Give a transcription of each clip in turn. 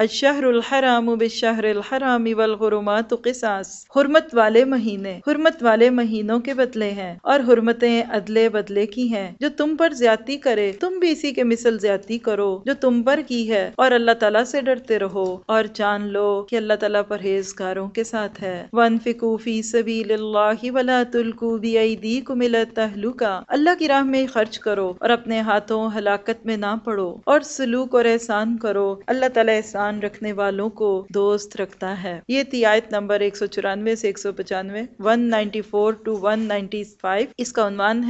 الشہر الحرام بالشہر الحرام والغرمات قصاص حرمت والے مہینے حرمت والے مہینوں کے بدلے ہیں اور حرمتیں ادلے بدلے کی ہیں جو تم پر زیادتی کرے تم بھی اسی کے مثل زیادتی کرو جو تم پر کی ہے اور اللہ تعالیٰ سے ڈرتے رہو اور جان لو کہ اللہ تعالیٰ پرہیزگاروں کے ساتھ ہے وَانْفِقُوا فِي سَبِيلِ اللَّهِ وَلَا تلکو بھی مل تہلو اللہ کی راہ میں خرچ کرو اور اپنے ہاتھوں ہلاکت میں نہ پڑو اور سلوک اور احسان کرو اللہ تعالیٰ احسان ایمان رکھنے والوں کو دوست رکھتا ہے ہے یہ نمبر 194 194 سے 195 195 اس کا عنوان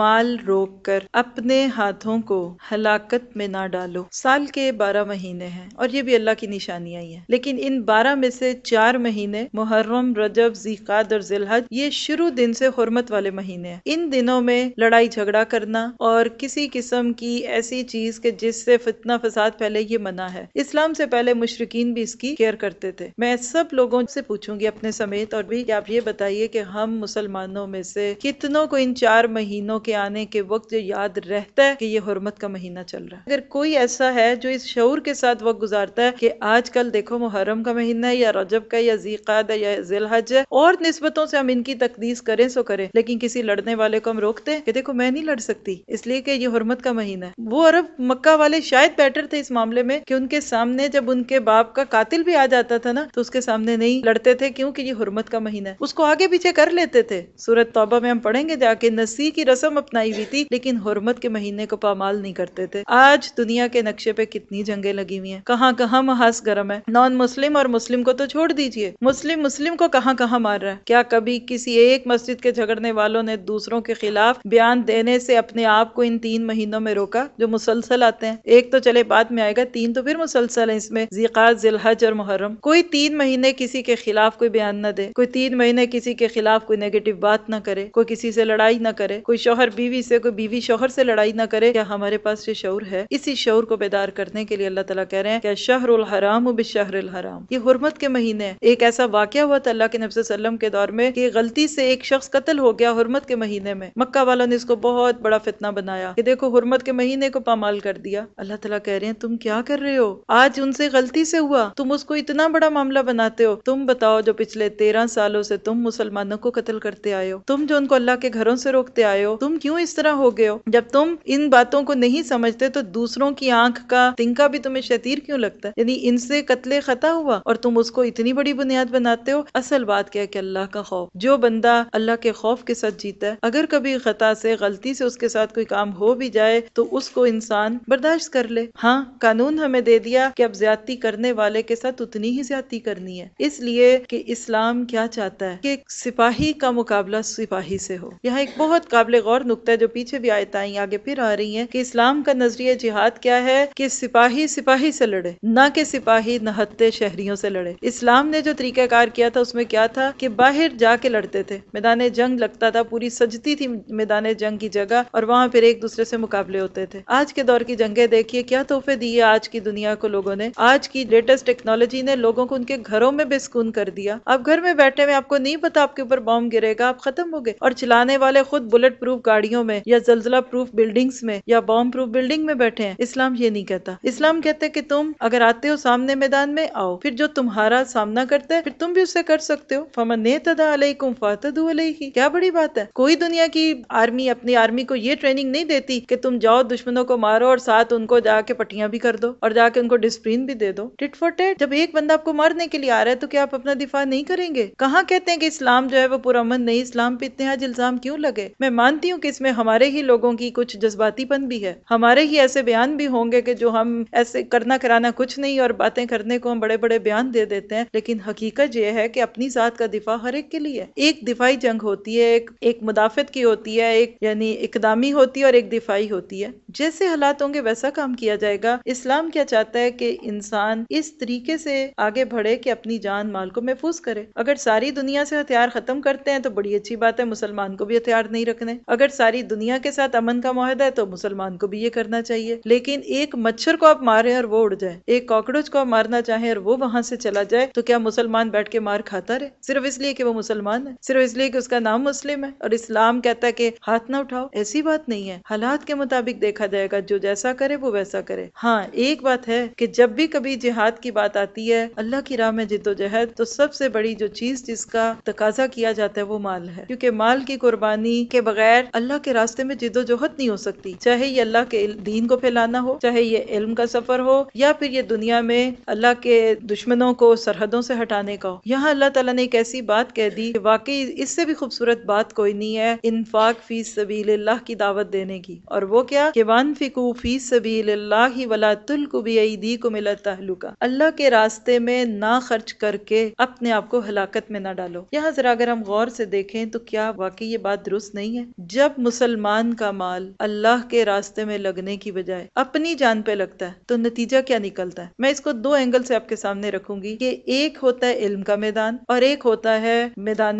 مال روک کر اپنے ہاتھوں کو ہلاکت میں نہ ڈالو سال کے بارہ مہینے ہیں اور یہ بھی اللہ کی نشانیاں ہیں لیکن ان بارہ میں سے چار مہینے محرم رجب زیقاد اور ذلحد یہ شروع دن سے حرمت والے مہینے ہیں ان دنوں میں لڑائی جھگڑا کرنا اور کسی قسم کی ایسی چیز کے جس سے فتنہ فساد پہلے یہ منع ہے اسلام سے پہلے مشرقین بھی اس کی کیئر کرتے تھے میں سب لوگوں سے پوچھوں گی اپنے سمیت اور بھی کہ آپ یہ بتائیے کہ ہم مسلمانوں میں سے کتنوں کو ان چار مہینوں کے کے آنے وقت یاد رہتا ہے کہ یہ حرمت کا مہینہ چل رہا ہے اگر کوئی ایسا ہے جو اس شعور کے ساتھ وقت گزارتا ہے کہ آج کل دیکھو محرم کا مہینہ ہے یا رجب کا یا زیقاد ہے یا ذیل حج ہے اور نسبتوں سے ہم ان کی تقدیس کریں سو کریں لیکن کسی لڑنے والے کو ہم روکتے ہیں کہ دیکھو میں نہیں لڑ سکتی اس لیے کہ یہ حرمت کا مہینہ ہے وہ عرب مکہ والے شاید بیٹر تھے اس معاملے میں کہ ان کے سامنے جب ان کے باپ کا قاتل بھی آ جاتا تھا نا تو اس کے سامنے نہیں لڑتے تھے کیوں کہ یہ حرمت کا مہینہ ہے اس کو آگے پیچھے کر لیتے تھے سورت توبہ میں ہم پڑھیں گے جا کے کی رسم اپنائی ہوئی تھی لیکن حرمت کے مہینے کو پامال نہیں کرتے تھے آج دنیا کے نقشے پہ کتنی جنگیں لگی ہوئی ہیں کہاں کہاں محاس گرم ہے نان مسلم اور مسلم کو تو چھوڑ دیجیے مسلم مسلم کو کہاں کہاں مار رہا ہے کیا کبھی کسی ایک مسجد کے جھگڑنے والوں نے دوسروں کے خلاف بیان دینے سے اپنے آپ کو ان تین مہینوں میں روکا جو مسلسل آتے ہیں ایک تو چلے بعد میں آئے گا تین تو پھر مسلسل اس میں زیقات ذلحج اور محرم کوئی تین مہینے کسی کے خلاف کوئی بیان نہ دے کوئی تین مہینے کسی کے خلاف کوئی نیگیٹو بات نہ کرے کوئی کسی سے لڑائی نہ کرے کوئی شوہر بیوی سے کوئی بیوی شوہر سے لڑائی نہ کرے کیا ہمارے پاس یہ شعور ہے اسی شعور کو بیدار کرنے کے لیے اللہ تعالیٰ کہہ رہے ہیں کہ شہر الحرام و بشہر الحرام یہ حرمت کے مہینے ہیں ایک ایسا واقعہ ہوا تھا اللہ کے نبی صلی اللہ علیہ وسلم کے دور میں کہ غلطی سے ایک شخص قتل ہو گیا حرمت کے مہینے میں مکہ والوں نے اس کو بہت بڑا فتنہ بنایا کہ دیکھو حرمت کے مہینے کو پامال کر دیا اللہ تعالیٰ کہہ رہے ہیں تم کیا کر رہے ہو آج ان ان سے غلطی سے ہوا تم اس کو اتنا بڑا معاملہ بناتے ہو تم بتاؤ جو پچھلے تیرہ سالوں سے تم مسلمانوں کو قتل کرتے آئے ہو تم جو ان کو اللہ کے گھروں سے روکتے آئے ہو تم کیوں اس طرح ہو گئے ہو جب تم ان باتوں کو نہیں سمجھتے تو دوسروں کی آنکھ کا تنکا بھی تمہیں شتیر کیوں لگتا ہے یعنی ان سے قتل خطا ہوا اور تم اس کو اتنی بڑی بنیاد بناتے ہو اصل بات کیا کہ اللہ کا خوف جو بندہ اللہ کے خوف کے ساتھ جیتا ہے اگر کبھی خطا سے غلطی سے اس کے ساتھ کوئی کام ہو بھی جائے تو اس کو انسان برداشت کر لے ہاں قانون ہمیں دے دیا کہ اب زیادتی کرنے والے کے ساتھ اتنی ہی زیادتی کرنی ہے اس لیے کہ اسلام کیا چاہتا ہے کہ سپاہی کا مقابلہ سپاہی سے ہو یہاں ایک بہت قابل غور نقطہ ہے جو پیچھے بھی آئیں آگے پھر آ رہی ہیں کہ اسلام کا نظریہ جہاد کیا ہے کہ سپاہی سپاہی سے لڑے نہ کہ سپاہی نہتے شہریوں سے لڑے اسلام نے جو طریقہ کار کیا تھا اس میں کیا تھا کہ باہر جا کے لڑتے تھے میدان جنگ لگتا تھا پوری سجتی تھی میدان جنگ کی جگہ اور وہاں پھر ایک دوسرے سے مقابلے ہوتے تھے آج کے دور کی جنگیں دیکھیے کیا تحفے دیے آج کی دنیا کو لوگوں نے آج کی لیٹسٹ ٹیکنالوجی نے لوگوں کو ان کے گھروں میں بے سکون کر دیا آپ گھر میں بیٹھے ہوئے آپ کو نہیں پتا آپ کے اوپر بوم گرے گا آپ ختم ہو گئے اور چلانے والے خود بلٹ پروف گاڑیوں میں یا زلزلہ پروف بلڈنگز میں یا بوم پروف بلڈنگ میں بیٹھے ہیں اسلام یہ نہیں کہتا اسلام کہتے کہ تم اگر آتے ہو سامنے میدان میں آؤ پھر جو تمہارا سامنا کرتا ہے پھر تم بھی اس سے کر سکتے ہو فمن تدا علیکم فاتد علیہ کیا بڑی بات ہے کوئی دنیا کی آرمی اپنی آرمی کو یہ ٹریننگ نہیں دیتی کہ تم جاؤ دشمنوں کو مارو اور ساتھ ان کو جا کے پٹیاں بھی کر دو اور جا کے ان کو ڈسپلین زمین بھی دے دو ٹٹ فور ٹیٹ جب ایک بندہ آپ کو مرنے کے لیے آ رہا ہے تو کیا آپ اپنا دفاع نہیں کریں گے کہاں کہتے ہیں کہ اسلام جو ہے وہ پورا امن نہیں اسلام پہ اتنے آج الزام کیوں لگے میں مانتی ہوں کہ اس میں ہمارے ہی لوگوں کی کچھ جذباتی پن بھی ہے ہمارے ہی ایسے بیان بھی ہوں گے کہ جو ہم ایسے کرنا کرانا کچھ نہیں اور باتیں کرنے کو ہم بڑے بڑے بیان دے دیتے ہیں لیکن حقیقت یہ ہے کہ اپنی ذات کا دفاع ہر ایک کے لیے ایک دفاعی جنگ ہوتی ہے ایک ایک مدافعت کی ہوتی ہے ایک یعنی اقدامی ہوتی ہے اور ایک دفاعی ہوتی ہے جیسے حالات ہوں گے ویسا کام کیا جائے گا اسلام کیا چاہتا ہے کہ انسان اس طریقے سے آگے بڑھے کہ اپنی جان مال کو محفوظ کرے اگر ساری دنیا سے ہتھیار ختم کرتے ہیں تو بڑی اچھی بات ہے مسلمان کو بھی ہتھیار نہیں رکھنے اگر ساری دنیا کے ساتھ امن کا معاہدہ ہے تو مسلمان کو بھی یہ کرنا چاہیے لیکن ایک مچھر کو آپ مارے اور وہ اڑ جائے ایک کاکروچ کو آپ مارنا چاہیں اور وہ وہاں سے چلا جائے تو کیا مسلمان بیٹھ کے مار کھاتا رہے صرف اس لیے کہ وہ مسلمان ہے صرف اس لیے کہ اس کا نام مسلم ہے اور اسلام کہتا ہے کہ ہاتھ نہ اٹھاؤ ایسی بات نہیں ہے حالات کے مطابق دیکھا جائے گا جو جیسا کرے وہ ویسا کرے ہاں ایک بات ہے کہ جب کبھی جہاد کی بات آتی ہے اللہ کی راہ میں جد و جہد تو سب سے بڑی جو چیز جس کا تقاضا کیا جاتا ہے وہ مال ہے کیونکہ مال کی قربانی کے بغیر اللہ کے راستے میں جد و جہد نہیں ہو سکتی چاہے یہ اللہ کے دین کو پھیلانا ہو چاہے یہ علم کا سفر ہو یا پھر یہ دنیا میں اللہ کے دشمنوں کو سرحدوں سے ہٹانے کا ہو یہاں اللہ تعالیٰ نے ایک ایسی بات کہہ دی کہ واقعی اس سے بھی خوبصورت بات کوئی نہیں ہے انفاق فی سبیل اللہ کی دعوت دینے کی اور وہ کیا کہ وان فکو فی سبیل اللہ ہی ولا تلکو بی ایدیکم ملا تہلوکا اللہ کے راستے میں نہ خرچ کر کے اپنے آپ کو ہلاکت میں نہ ڈالو یہاں ذرا اگر ہم غور سے دیکھیں تو کیا واقعی یہ بات درست نہیں ہے جب مسلمان کا مال اللہ کے راستے میں لگنے کی بجائے اپنی جان پہ لگتا ہے تو نتیجہ کیا نکلتا ہے میں اس کو دو اینگل سے آپ کے سامنے رکھوں گی کہ ایک ہوتا ہے علم کا میدان اور ایک ہوتا ہے میدان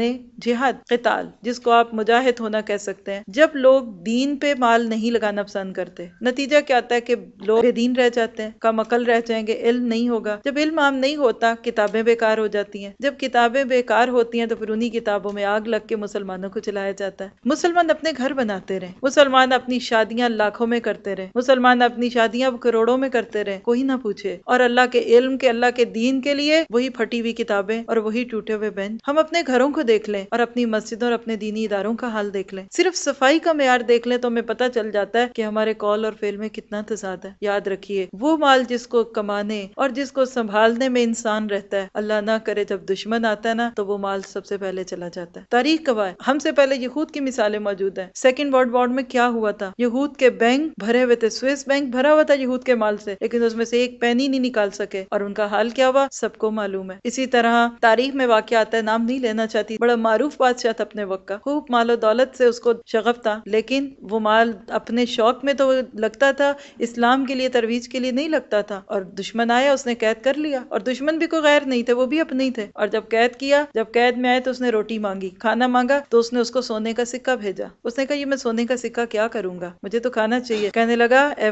جہاد قتال جس کو آپ مجاہد ہونا کہہ سکتے ہیں جب لوگ دین پہ مال نہیں لگانا پسند کرتے نتیجہ کیا آتا ہے کہ لوگ بے دین رہ جاتے ہیں کم عقل رہ جائیں گے علم نہیں ہوگا جب علم عام نہیں ہوتا کتابیں بیکار ہو جاتی ہیں جب کتابیں بیکار ہوتی ہیں تو پھر انہی کتابوں میں آگ لگ کے مسلمانوں کو چلایا جاتا ہے مسلمان اپنے گھر بناتے رہے مسلمان اپنی شادیاں لاکھوں میں کرتے رہے مسلمان اپنی شادیاں کروڑوں میں کرتے رہے کوئی نہ پوچھے اور اللہ کے علم کے اللہ کے دین کے لیے وہی پھٹی ہوئی کتابیں اور وہی ٹوٹے ہوئے بینچ ہم اپنے گھروں کو دیکھ لیں اور اپنی مسجدوں اور اپنے دینی اداروں کا حال دیکھ لیں صرف صفائی کا معیار دیکھ لیں تو ہمیں پتہ چل جاتا ہے کہ ہمارے کال اور فیل میں کتنا تضاد ہے یاد رکھیے وہ مال جس کو کمانے اور جس کو سنبھالنے میں انسان رہتا ہے اللہ نہ کرے جب دشمن آتا ہے نا تو وہ مال سب سے پہلے چلا جاتا ہے تاریخ کا مثالیں موجود ہیں سیکنڈ ورلڈ وار میں کیا ہوا تھا یہود کے بینک بھرے ہوئے تھے سوئس بینک بھرا ہوا تھا یہود کے مال سے لیکن اس میں سے ایک پین ہی نہیں نکال سکے اور ان کا حال کیا ہوا سب کو معلوم ہے اسی طرح تاریخ میں واقع آتا ہے نام نہیں لینا چاہتی بڑا معروف بادشاہ تھا اپنے وقت کا خوب مال و دولت سے اس کو شغف تھا لیکن وہ مال اپنے شوق میں تو لگتا تھا اسلام کے لیے ترویج کے لیے نہیں لگتا تھا اور دشمن آیا اس نے قید کر لیا اور دشمن بھی کوئی غیر نہیں تھے وہ بھی اپنی تھے اور جب قید کیا جب قید میں آئے تو اس نے روٹی مانگی کھانا مانگا تو اس اس نے کو سونے کا سکہ بھیجا اس نے کہا یہ میں سونے کا سکہ کیا کروں گا مجھے تو کھانا چاہیے کہنے لگا اے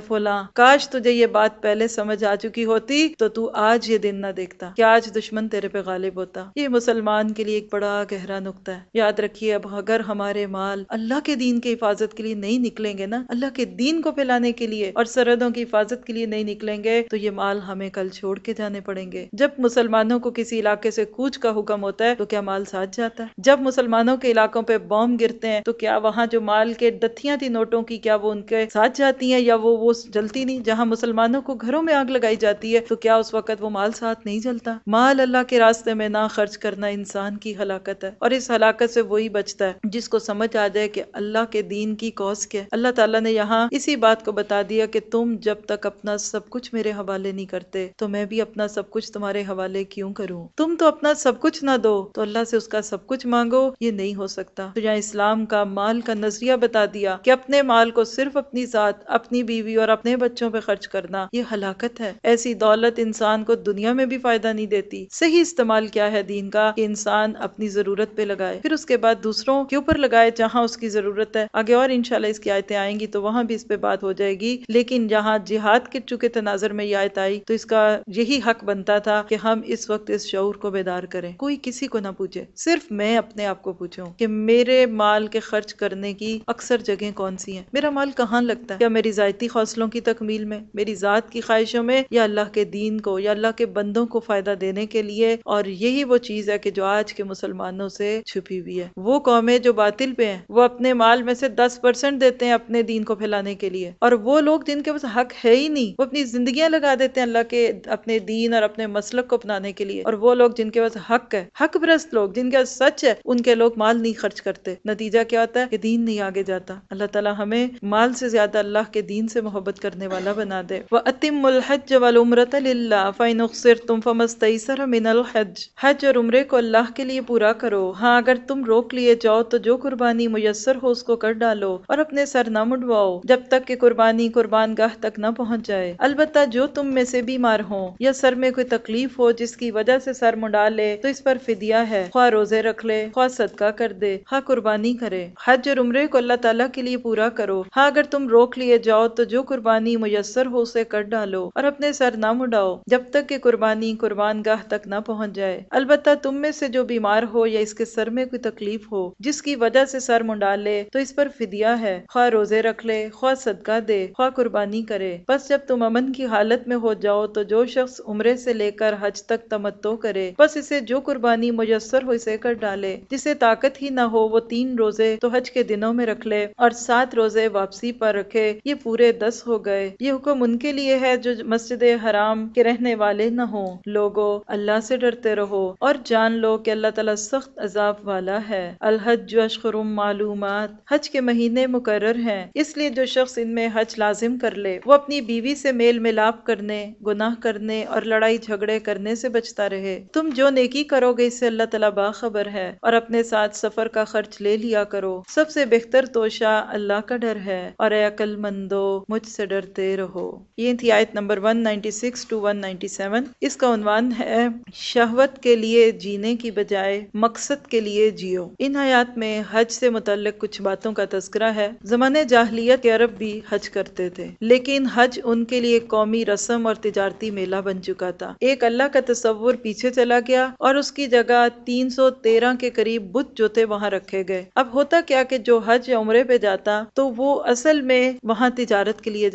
کاش تجھے یہ بات پہلے سمجھ آ چکی ہوتی تو تو آج یہ دن نہ دیکھتا کہ آج دشمن تیرے پہ غالب ہوتا یہ مسلمان کے لیے ایک بڑا گہرا نقطہ ہے یاد رکھیے اب اگر ہمارے مال اللہ کے دین کے حفاظت کے لیے نہیں نکلیں گے نا اللہ کے دین کو پھیلانے کے لیے اور سرحدوں کی حفاظت کے لیے نہیں نکلیں گے تو یہ مال مال ہمیں کل چھوڑ کے جانے پڑیں گے جب مسلمانوں کو کسی علاقے سے کوچ کا حکم ہوتا ہے تو کیا مال ساتھ جاتا ہے جب مسلمانوں کے علاقوں پہ بوم گرتے ہیں تو کیا وہاں جو مال کے تھی نوٹوں کی کیا وہ ان کے ساتھ جاتی ہیں یا وہ جلتی نہیں جہاں مسلمانوں کو گھروں میں آگ لگائی جاتی ہے تو کیا اس وقت وہ مال ساتھ نہیں جلتا مال اللہ کے راستے میں نہ خرچ کرنا انسان کی ہلاکت ہے اور اس ہلاکت سے وہی بچتا ہے جس کو سمجھ آ جائے کہ اللہ کے دین کی کوس کیا اللہ تعالیٰ نے یہاں اسی بات کو بتا دیا کہ تم جب تک اپنا سب کچھ میرے حوالے نہیں کرتے تو میں بھی اپنا سب کچھ تمہارے حوالے کیوں کروں تم تو اپنا سب کچھ نہ دو تو اللہ سے اس کا سب کچھ مانگو یہ نہیں ہو سکتا تو اسلام کا مال کا نظریہ بتا دیا کہ اپنے اپنے مال کو صرف اپنی اپنی ذات بیوی اور بچوں خرچ کرنا یہ ہلاکت ہے ایسی دولت انسان کو دنیا میں بھی فائدہ نہیں دیتی صحیح استعمال کیا ہے دین کا کہ انسان اپنی ضرورت پہ لگائے پھر اس کے بعد دوسروں کے اوپر لگائے جہاں اس کی ضرورت ہے آگے اور انشاءاللہ اس کی آیتیں آئیں گی تو وہاں بھی اس پہ بات ہو جائے گی لیکن جہاں جہاد کے چکے تناظر میں یہ آیت آئے آئی تو اس کا یہی حق بنتا تھا کہ ہم اس وقت اس شعور کو بیدار کریں کوئی کسی کو نہ پوچھے صرف میں اپنے آپ کو پوچھوں کہ میرے مال کے خرچ کرنے کی اکثر جگہیں کون سی ہیں میرا مال کہاں لگتا ہے کیا میری ذاتی حوصلوں کی تکمیل میں میری ذات کی خواہشوں میں یا اللہ کے دین کو یا اللہ کے بندوں کو فائدہ دینے کے لیے اور یہی وہ چیز ہے کہ جو آج کے مسلمانوں سے چھپی ہوئی ہے وہ قومیں جو باطل پہ ہیں وہ اپنے مال میں سے دس پرسینٹ دیتے ہیں اپنے دین کو پھیلانے کے لیے اور وہ لوگ جن کے پاس حق ہے ہی نہیں وہ اپنی زندگیاں لگا دیتے ہیں اللہ کے اپنے دین اور اپنے مسلک کو اپنانے کے لیے اور وہ لوگ جن کے پاس حق ہے حق پرست لوگ جن کے پاس سچ ہے ان کے لوگ مال نہیں خرچ کرتے نتیجہ کیا ہوتا ہے کہ دین نہیں آگے جاتا اللہ تعالیٰ ہمیں مال سے زیادہ اللہ کے دین سے محبت کرنے والا بنا دے وہ اتم اللہ اخصر تم من الحج حج اور عمرے کو اللہ کے لیے پورا کرو ہاں اگر تم روک لیے جاؤ تو جو قربانی میسر ہو اس کو کر ڈالو اور اپنے سر نہ مڈواؤ جب تک کہ قربانی قربان گاہ تک نہ پہنچ جائے البتہ جو تم میں سے بیمار ہوں یا سر میں کوئی تکلیف ہو جس کی وجہ سے سر مڈا لے تو اس پر فدیہ ہے خواہ روزے رکھ لے خواہ صدقہ کر دے ہاں قربانی کرے حج اور عمرے کو اللہ تعالیٰ کے لیے پورا کرو ہاں اگر تم روک لیے جاؤ تو جو قربانی میسر ہو اسے کر ڈالو اور اپنے سر نہ مڈاؤ جب تک کہ قربانی قربان گاہ تک نہ پہنچ جائے البتہ تم میں سے جو بیمار ہو یا اس کے سر میں کوئی تکلیف ہو جس کی وجہ سے سر منڈا لے تو اس پر فدیہ ہے خواہ روزے رکھ لے خواہ صدقہ دے خواہ قربانی کرے بس جب تم امن کی حالت میں ہو ہو جاؤ تو جو شخص عمرے سے لے کر حج تک تمتو کرے بس اسے جو قربانی میسر ہو اسے کر ڈالے جسے طاقت ہی نہ ہو وہ تین روزے تو حج کے دنوں میں رکھ لے اور سات روزے واپسی پر رکھے یہ پورے دس ہو گئے یہ حکم ان کے لیے ہے جو مسجد حرام کے رہنے والے نہ ہوں لوگو اللہ سے ڈرتے رہو اور جان لو کہ اللہ تعالیٰ سخت عذاب والا ہے الحج جو اشخرم معلومات حج کے مہینے مقرر ہیں اس لیے جو شخص ان میں حج لازم کر لے وہ اپنی بیوی سے میل ملاپ کرنے کرنے گناہ کرنے اور لڑائی جھگڑے کرنے سے بچتا رہے تم جو نیکی کرو گے اس سے اللہ تعالیٰ باخبر ہے اور اپنے ساتھ سفر کا خرچ لے لیا کرو سب سے بہتر توشہ اللہ کا ڈر ہے اور اے مندو مجھ سے ڈرتے رہو یہ تھی آیت نمبر 196 197 اس کا عنوان ہے شہوت کے لیے جینے کی بجائے مقصد کے لیے جیو ان آیات میں حج سے متعلق کچھ باتوں کا تذکرہ ہے زمانے جاہلیت کے عرب بھی حج کرتے تھے لیکن حج ان کے لیے قومی رسم اور تجارتی میلہ بن چکا تھا ایک اللہ کا تصور پیچھے چلا گیا اور اس کی جگہ تین سو تیرہ کے قریب وہاں رکھے گئے اب ہوتا کیا کہ جو حج یا عمرے پہ جاتا جاتا تو وہ اصل میں وہاں تجارت کے لیے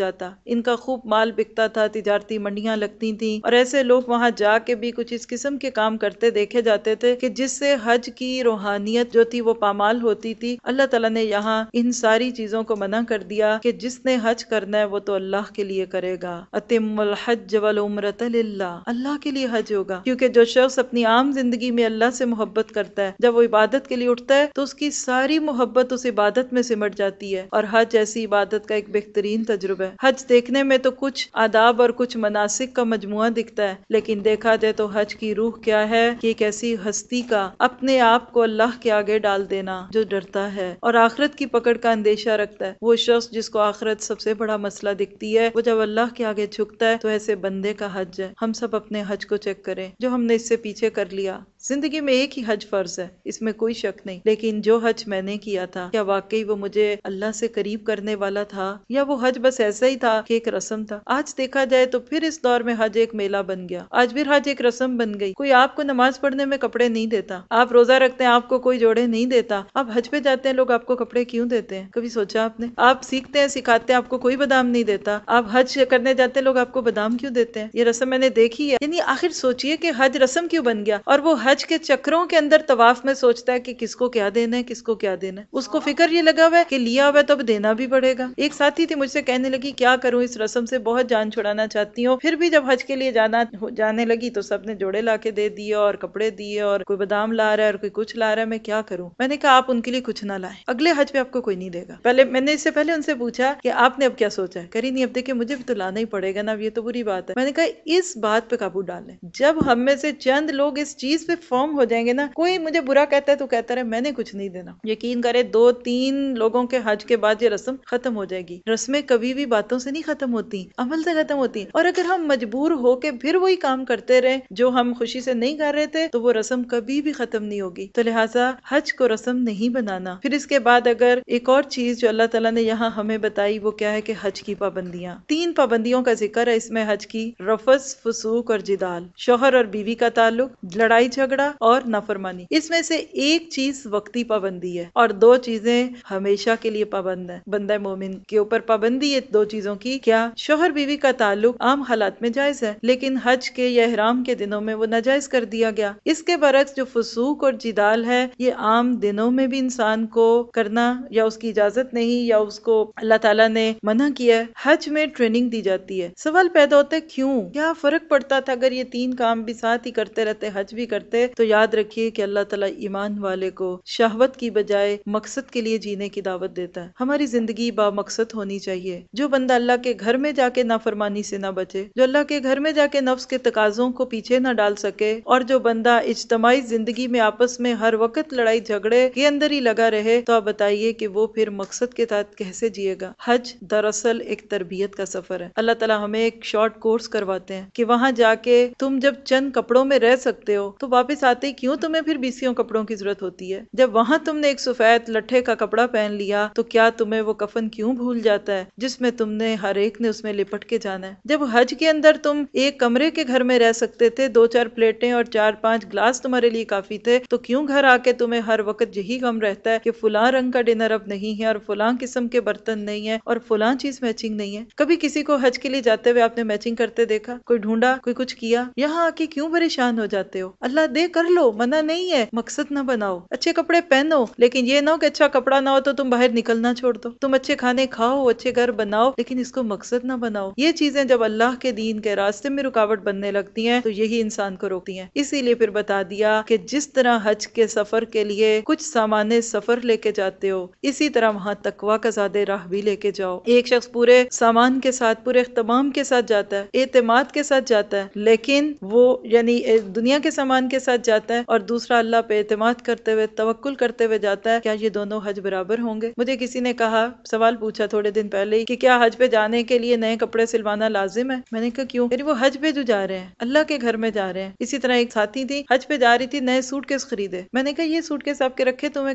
ان کا خوب مال بکتا تھا تجارتی منڈیاں لگتی تھیں اور ایسے لوگ وہاں جا کے بھی کچھ اس قسم کے کام کرتے دیکھے جاتے تھے کہ جس سے حج کی روحانیت جو تھی وہ پامال ہوتی تھی اللہ تعالیٰ نے یہاں ان ساری چیزوں کو منع کر دیا کہ جس نے حج کرنا ہے وہ تو اللہ کے لیے کرے گا اتم الحج والعمرۃ للہ اللہ کے لیے حج ہوگا کیونکہ جو شخص اپنی عام زندگی میں اللہ سے محبت کرتا ہے جب وہ عبادت کے لیے اٹھتا ہے تو اس کی ساری محبت اس عبادت میں سمٹ جاتی ہے اور حج ایسی عبادت کا ایک بہترین تجربہ ہے حج دیکھنے میں تو کچھ آداب اور کچھ مناسب کا مجموعہ دکھتا ہے لیکن دیکھا جائے تو حج کی روح کیا ہے کہ ایک ایسی ہستی کا اپنے آپ کو اللہ کے آگے ڈال دینا جو ڈرتا ہے اور آخرت کی پکڑ کا اندیشہ رکھتا ہے وہ شخص جس کو آخرت سب سے بڑا مسئلہ دکھتی ہے وہ جب اللہ کے آگے جھکتا ہے تو ایسے بندے کا حج ہے ہم سب اپنے حج کو چیک کریں جو ہم نے اس سے پیچھے کر لیا زندگی میں ایک ہی حج فرض ہے اس میں کوئی شک نہیں لیکن جو حج میں نے کیا تھا کیا واقعی وہ مجھے اللہ سے قریب کرنے والا تھا یا وہ حج بس ایسا ہی تھا کہ ایک رسم تھا آج دیکھا جائے تو پھر اس دور میں حج ایک میلہ بن گیا آج بھی حج ایک رسم بن گئی کوئی آپ کو نماز پڑھنے میں کپڑے نہیں دیتا آپ روزہ رکھتے ہیں آپ کو کوئی جوڑے نہیں دیتا آپ حج پہ جاتے ہیں لوگ آپ کو کپڑے کیوں دیتے ہیں کبھی سوچا آپ نے آپ سیکھتے ہیں سکھاتے ہیں آپ کو کوئی بادام نہیں دیتا آپ حج کرنے جاتے ہیں لوگ آپ کو بادام کیوں دیتے ہیں یہ رسم میں نے دیکھی ہے یعنی آخر سوچیے کہ حج رسم کیوں بن گیا اور وہ حج حج کے چکروں کے اندر طواف میں سوچتا ہے کہ کس کو کیا دینا ہے کس کو کیا دینا ہے اس کو ہاں۔ فکر یہ لگا ہوا ہے کہ لیا ہوا تو اب دینا بھی پڑے گا ایک ساتھی تھی مجھ سے کہنے لگی کیا کروں اس رسم سے بہت جان چھڑانا چاہتی ہوں پھر بھی جب حج کے لیے جانا جانے لگی تو سب نے جوڑے لا کے دے دیے اور کپڑے دیے اور کوئی بادام لا رہا ہے اور کوئی کچھ لا رہا ہے میں کیا کروں میں نے کہا آپ ان کے لیے کچھ نہ لائیں اگلے حج پہ آپ کو کوئی نہیں دے گا پہلے میں نے اس سے پہلے ان سے پوچھا کہ آپ نے اب کیا سوچا ہے کری نہیں اب دیکھیں مجھے بھی تو لانا ہی پڑے گا نا اب یہ تو بری بات ہے میں نے کہا اس بات پہ قابو ڈالیں جب ہم میں سے چند لوگ اس چیز پہ فارم ہو جائیں گے نا کوئی مجھے برا کہتا ہے تو کہتا رہے میں نے کچھ نہیں دینا یقین کرے دو تین لوگوں کے حج کے بعد یہ رسم ختم ہو جائے گی رسمیں کبھی بھی باتوں سے نہیں ختم ہوتی عمل سے ختم ہوتی اور اگر ہم مجبور ہو کے پھر وہی کام کرتے رہے جو ہم خوشی سے نہیں کر رہے تھے تو وہ رسم کبھی بھی ختم نہیں ہوگی تو لہٰذا حج کو رسم نہیں بنانا پھر اس کے بعد اگر ایک اور چیز جو اللہ تعالیٰ نے یہاں ہمیں بتائی وہ کیا ہے کہ حج کی پابندیاں تین پابندیوں کا ذکر ہے اس میں حج کی رفس فسوق اور جدال شوہر اور بیوی کا تعلق لڑائی جھگڑا جھگڑا اور نافرمانی اس میں سے ایک چیز وقتی پابندی ہے اور دو چیزیں ہمیشہ کے لیے پابند ہیں بندہ مومن کے اوپر پابندی ہے دو چیزوں کی کیا شوہر بیوی کا تعلق عام حالات میں جائز ہے لیکن حج کے یا احرام کے دنوں میں وہ ناجائز کر دیا گیا اس کے برعکس جو فسوق اور جدال ہے یہ عام دنوں میں بھی انسان کو کرنا یا اس کی اجازت نہیں یا اس کو اللہ تعالیٰ نے منع کیا ہے حج میں ٹریننگ دی جاتی ہے سوال پیدا ہوتا ہے کیوں کیا فرق پڑتا تھا اگر یہ تین کام بھی ساتھ ہی کرتے رہتے حج بھی کرتے تو یاد رکھیے کہ اللہ تعالیٰ ایمان والے کو شہوت کی بجائے مقصد کے لیے جینے کی دعوت دیتا ہے ہماری زندگی با مقصد ہونی چاہیے جو بندہ اللہ کے گھر میں جا کے نافرمانی سے نہ بچے جو اللہ کے گھر میں جا کے نفس کے تقاضوں کو پیچھے نہ ڈال سکے اور جو بندہ اجتماعی زندگی میں آپس میں ہر وقت لڑائی جھگڑے کے اندر ہی لگا رہے تو آپ بتائیے کہ وہ پھر مقصد کے تحت کیسے جیے گا حج دراصل ایک تربیت کا سفر ہے اللہ تعالیٰ ہمیں ایک شارٹ کورس کرواتے ہیں کہ وہاں جا کے تم جب چند کپڑوں میں رہ سکتے ہو تو واپس آتے کیوں تمہیں پھر بیسیوں کپڑوں کی ضرورت ہوتی ہے جب وہاں تم نے ایک سفید لٹھے کا کپڑا پہن لیا تو کیا تمہیں وہ کفن کیوں بھول جاتا ہے جس میں تم نے ہر ایک نے اس میں لپٹ کے جانا ہے جب حج کے اندر تم ایک کمرے کے گھر میں رہ سکتے تھے دو چار پلیٹیں اور چار پانچ گلاس تمہارے لیے کافی تھے تو کیوں گھر آ کے تمہیں ہر وقت یہی غم رہتا ہے کہ فلاں رنگ کا ڈنر اب نہیں ہے اور فلاں قسم کے برتن نہیں ہے اور فلاں چیز میچنگ نہیں ہے کبھی کسی کو حج کے لیے جاتے ہوئے آپ نے میچنگ کرتے دیکھا کوئی ڈھونڈا کوئی کچھ کیا یہاں آ کے کیوں پریشان ہو جاتے ہو اللہ دے کر لو منع نہیں ہے مقصد نہ بناؤ اچھے کپڑے پہنو لیکن یہ نہ ہو کہ اچھا کپڑا نہ ہو تو تم باہر نکلنا چھوڑ دو تم اچھے کھانے کھاؤ اچھے گھر بناؤ لیکن اس کو مقصد نہ بناؤ یہ چیزیں جب اللہ کے کے دین راستے میں رکاوٹ بننے لگتی ہیں تو یہی انسان کو روکتی ہیں اسی لیے جس طرح حج کے سفر کے لیے کچھ سامان سفر لے کے جاتے ہو اسی طرح وہاں تکوا کا زیادہ راہ بھی لے کے جاؤ ایک شخص پورے سامان کے ساتھ پورے اختمام کے ساتھ جاتا ہے اعتماد کے ساتھ جاتا ہے لیکن وہ یعنی دنیا کے سامان کے ساتھ جاتا ہے اور دوسرا اللہ پہ اعتماد کرتے ہوئے توکل کرتے ہوئے جاتا ہے کیا یہ دونوں حج برابر ہوں گے مجھے کسی نے کہا سوال پوچھا تھوڑے دن پہلے ہی کیا حج پہ جانے کے لیے نئے کپڑے سلوانا لازم ہے میں نے کہا کیوں وہ حج پہ جو جا رہے ہیں اللہ کے گھر میں جا رہے ہیں اسی طرح ایک ساتھی تھی حج پہ جا رہی تھی نئے سوٹ کیس خریدے میں نے کہا یہ سوٹ کیس آپ کے رکھے تو میں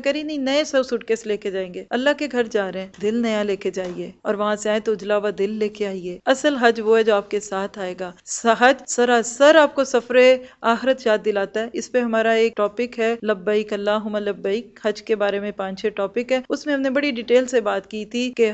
سب سوٹ کیس لے کے جائیں گے اللہ کے گھر جا رہے ہیں دل نیا لے کے جائیے اور وہاں سے آئے تو اجلا ہوا دل لے کے آئیے اصل حج وہ ہے جو آپ کے ساتھ آئے گا حج سراسر آپ کو سفر آخرت یاد دلاتا ہے اس پہ ہمارا ایک ٹاپک ہے اللہم لبیک حج کے بارے میں ٹاپک ہے اس لے کے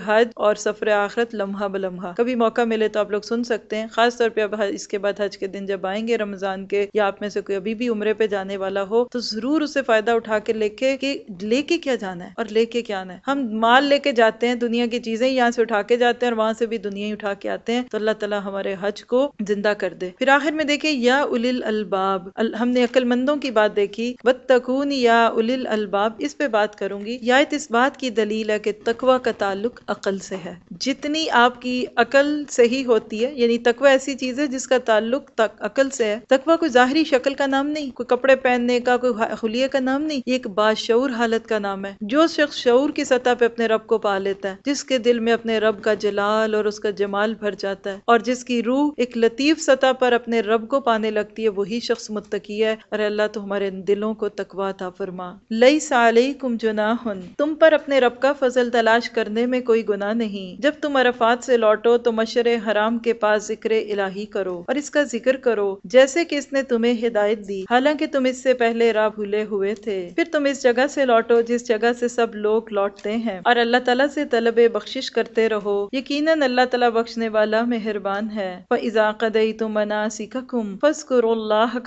کیا جانا ہے اور لے کے کیا ہے ہم مال لے کے جاتے ہیں دنیا کی چیزیں یہاں سے اٹھا کے جاتے ہیں اور وہاں سے بھی دنیا ہی اٹھا کے آتے ہیں تو اللہ تعالیٰ ہمارے حج کو زندہ کر دے پھر آخر میں دیکھیں یا ال الب ہم نے عقل مندوں کی بات دیکھی بتون یا اول الباب اس پہ بات کروں گی یا اس بات کی دلیل ہے کہ تقوی کا تعلق عقل سے ہے جتنی آپ کی عقل سے ہی ہوتی ہے یعنی تقوی ایسی چیز ہے جس کا تعلق عقل سے ہے تقوی کوئی ظاہری شکل کا نام نہیں کوئی کپڑے پہننے کا کوئی خلیے کا نام نہیں یہ ایک باشعور حالت کا نام ہے جو شخص شعور کی سطح پہ اپنے رب کو پا لیتا ہے جس کے دل میں اپنے رب کا جلال اور اس کا جمال بھر جاتا ہے اور جس کی روح ایک لطیف سطح پر اپنے رب کو پانے لگتی ہے وہی شخص متقی ہے اور اللہ تو ہمارے دلوں کو تقوا عطا فرما لئی سالئی کم تم پر اپنے رب کا فضل تلاش کرنے میں کوئی گناہ نہیں جب تم عرفات سے لوٹو تو مشر حرام کے پاس ذکر الہی کرو اور اس کا ذکر کرو جیسے کہ اس نے تمہیں ہدایت دی حالانکہ تم اس سے پہلے راہ بھولے ہوئے تھے پھر تم اس جگہ سے لوٹو جس جگہ سے سب لوگ لوٹتے ہیں اور اللہ تعالیٰ سے طلب بخشش کرتے رہو یقیناً اللہ تعالیٰ بخشنے والا مہربان ہے فَإِذَا قدی تم مناس اللَّهَ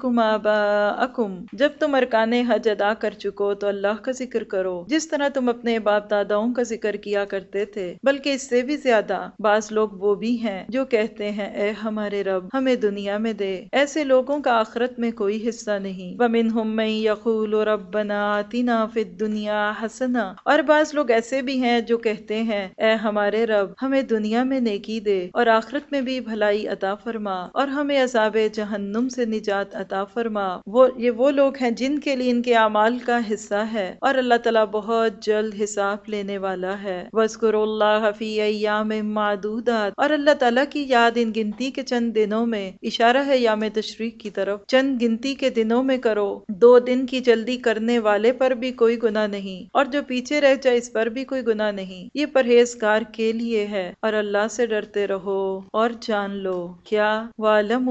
کم آباءکم جب تم ارکان حج ادا کر چکو تو اللہ کا ذکر کرو جس طرح تم اپنے باپ داداؤں کا ذکر کیا کرتے تھے بلکہ اس سے بھی زیادہ بعض لوگ وہ بھی ہیں جو کہتے ہیں اے ہمارے رب ہمیں دنیا میں دے ایسے لوگوں کا آخرت میں کوئی حصہ نہیں وَمِنْهُمْ مَنْ رب رَبَّنَا آتِنَا فِي الدُّنْيَا حَسَنَا اور بعض لوگ ایسے بھی ہیں جو کہتے ہیں اے ہمارے رب ہمیں دنیا میں نیکی دے اور آخرت میں بھی بھلائی عطا فرما اور ہمیں عذاب جہنم سے نجات عطا فرما وہ یہ وہ لوگ ہیں جن کے لیے ان کے اعمال کا حصہ ہے اور اللہ تعالیٰ بہت جلد حساب لینے والا ہے وزقر اللہ فی ایام معدودات اور اللہ تعالیٰ کی یاد ان گنتی کے چند دنوں میں اشارہ ہے یام تشریق کی طرف چند گنتی کے دنوں میں کرو دو دن کی جلدی کرنے والے پر بھی کوئی گنا نہیں اور جو پیچھے رہ جائے اس پر بھی کوئی گناہ نہیں یہ پرہیز کار کے لیے ہے اور اللہ سے ڈرتے رہو اور جان لو کیا والم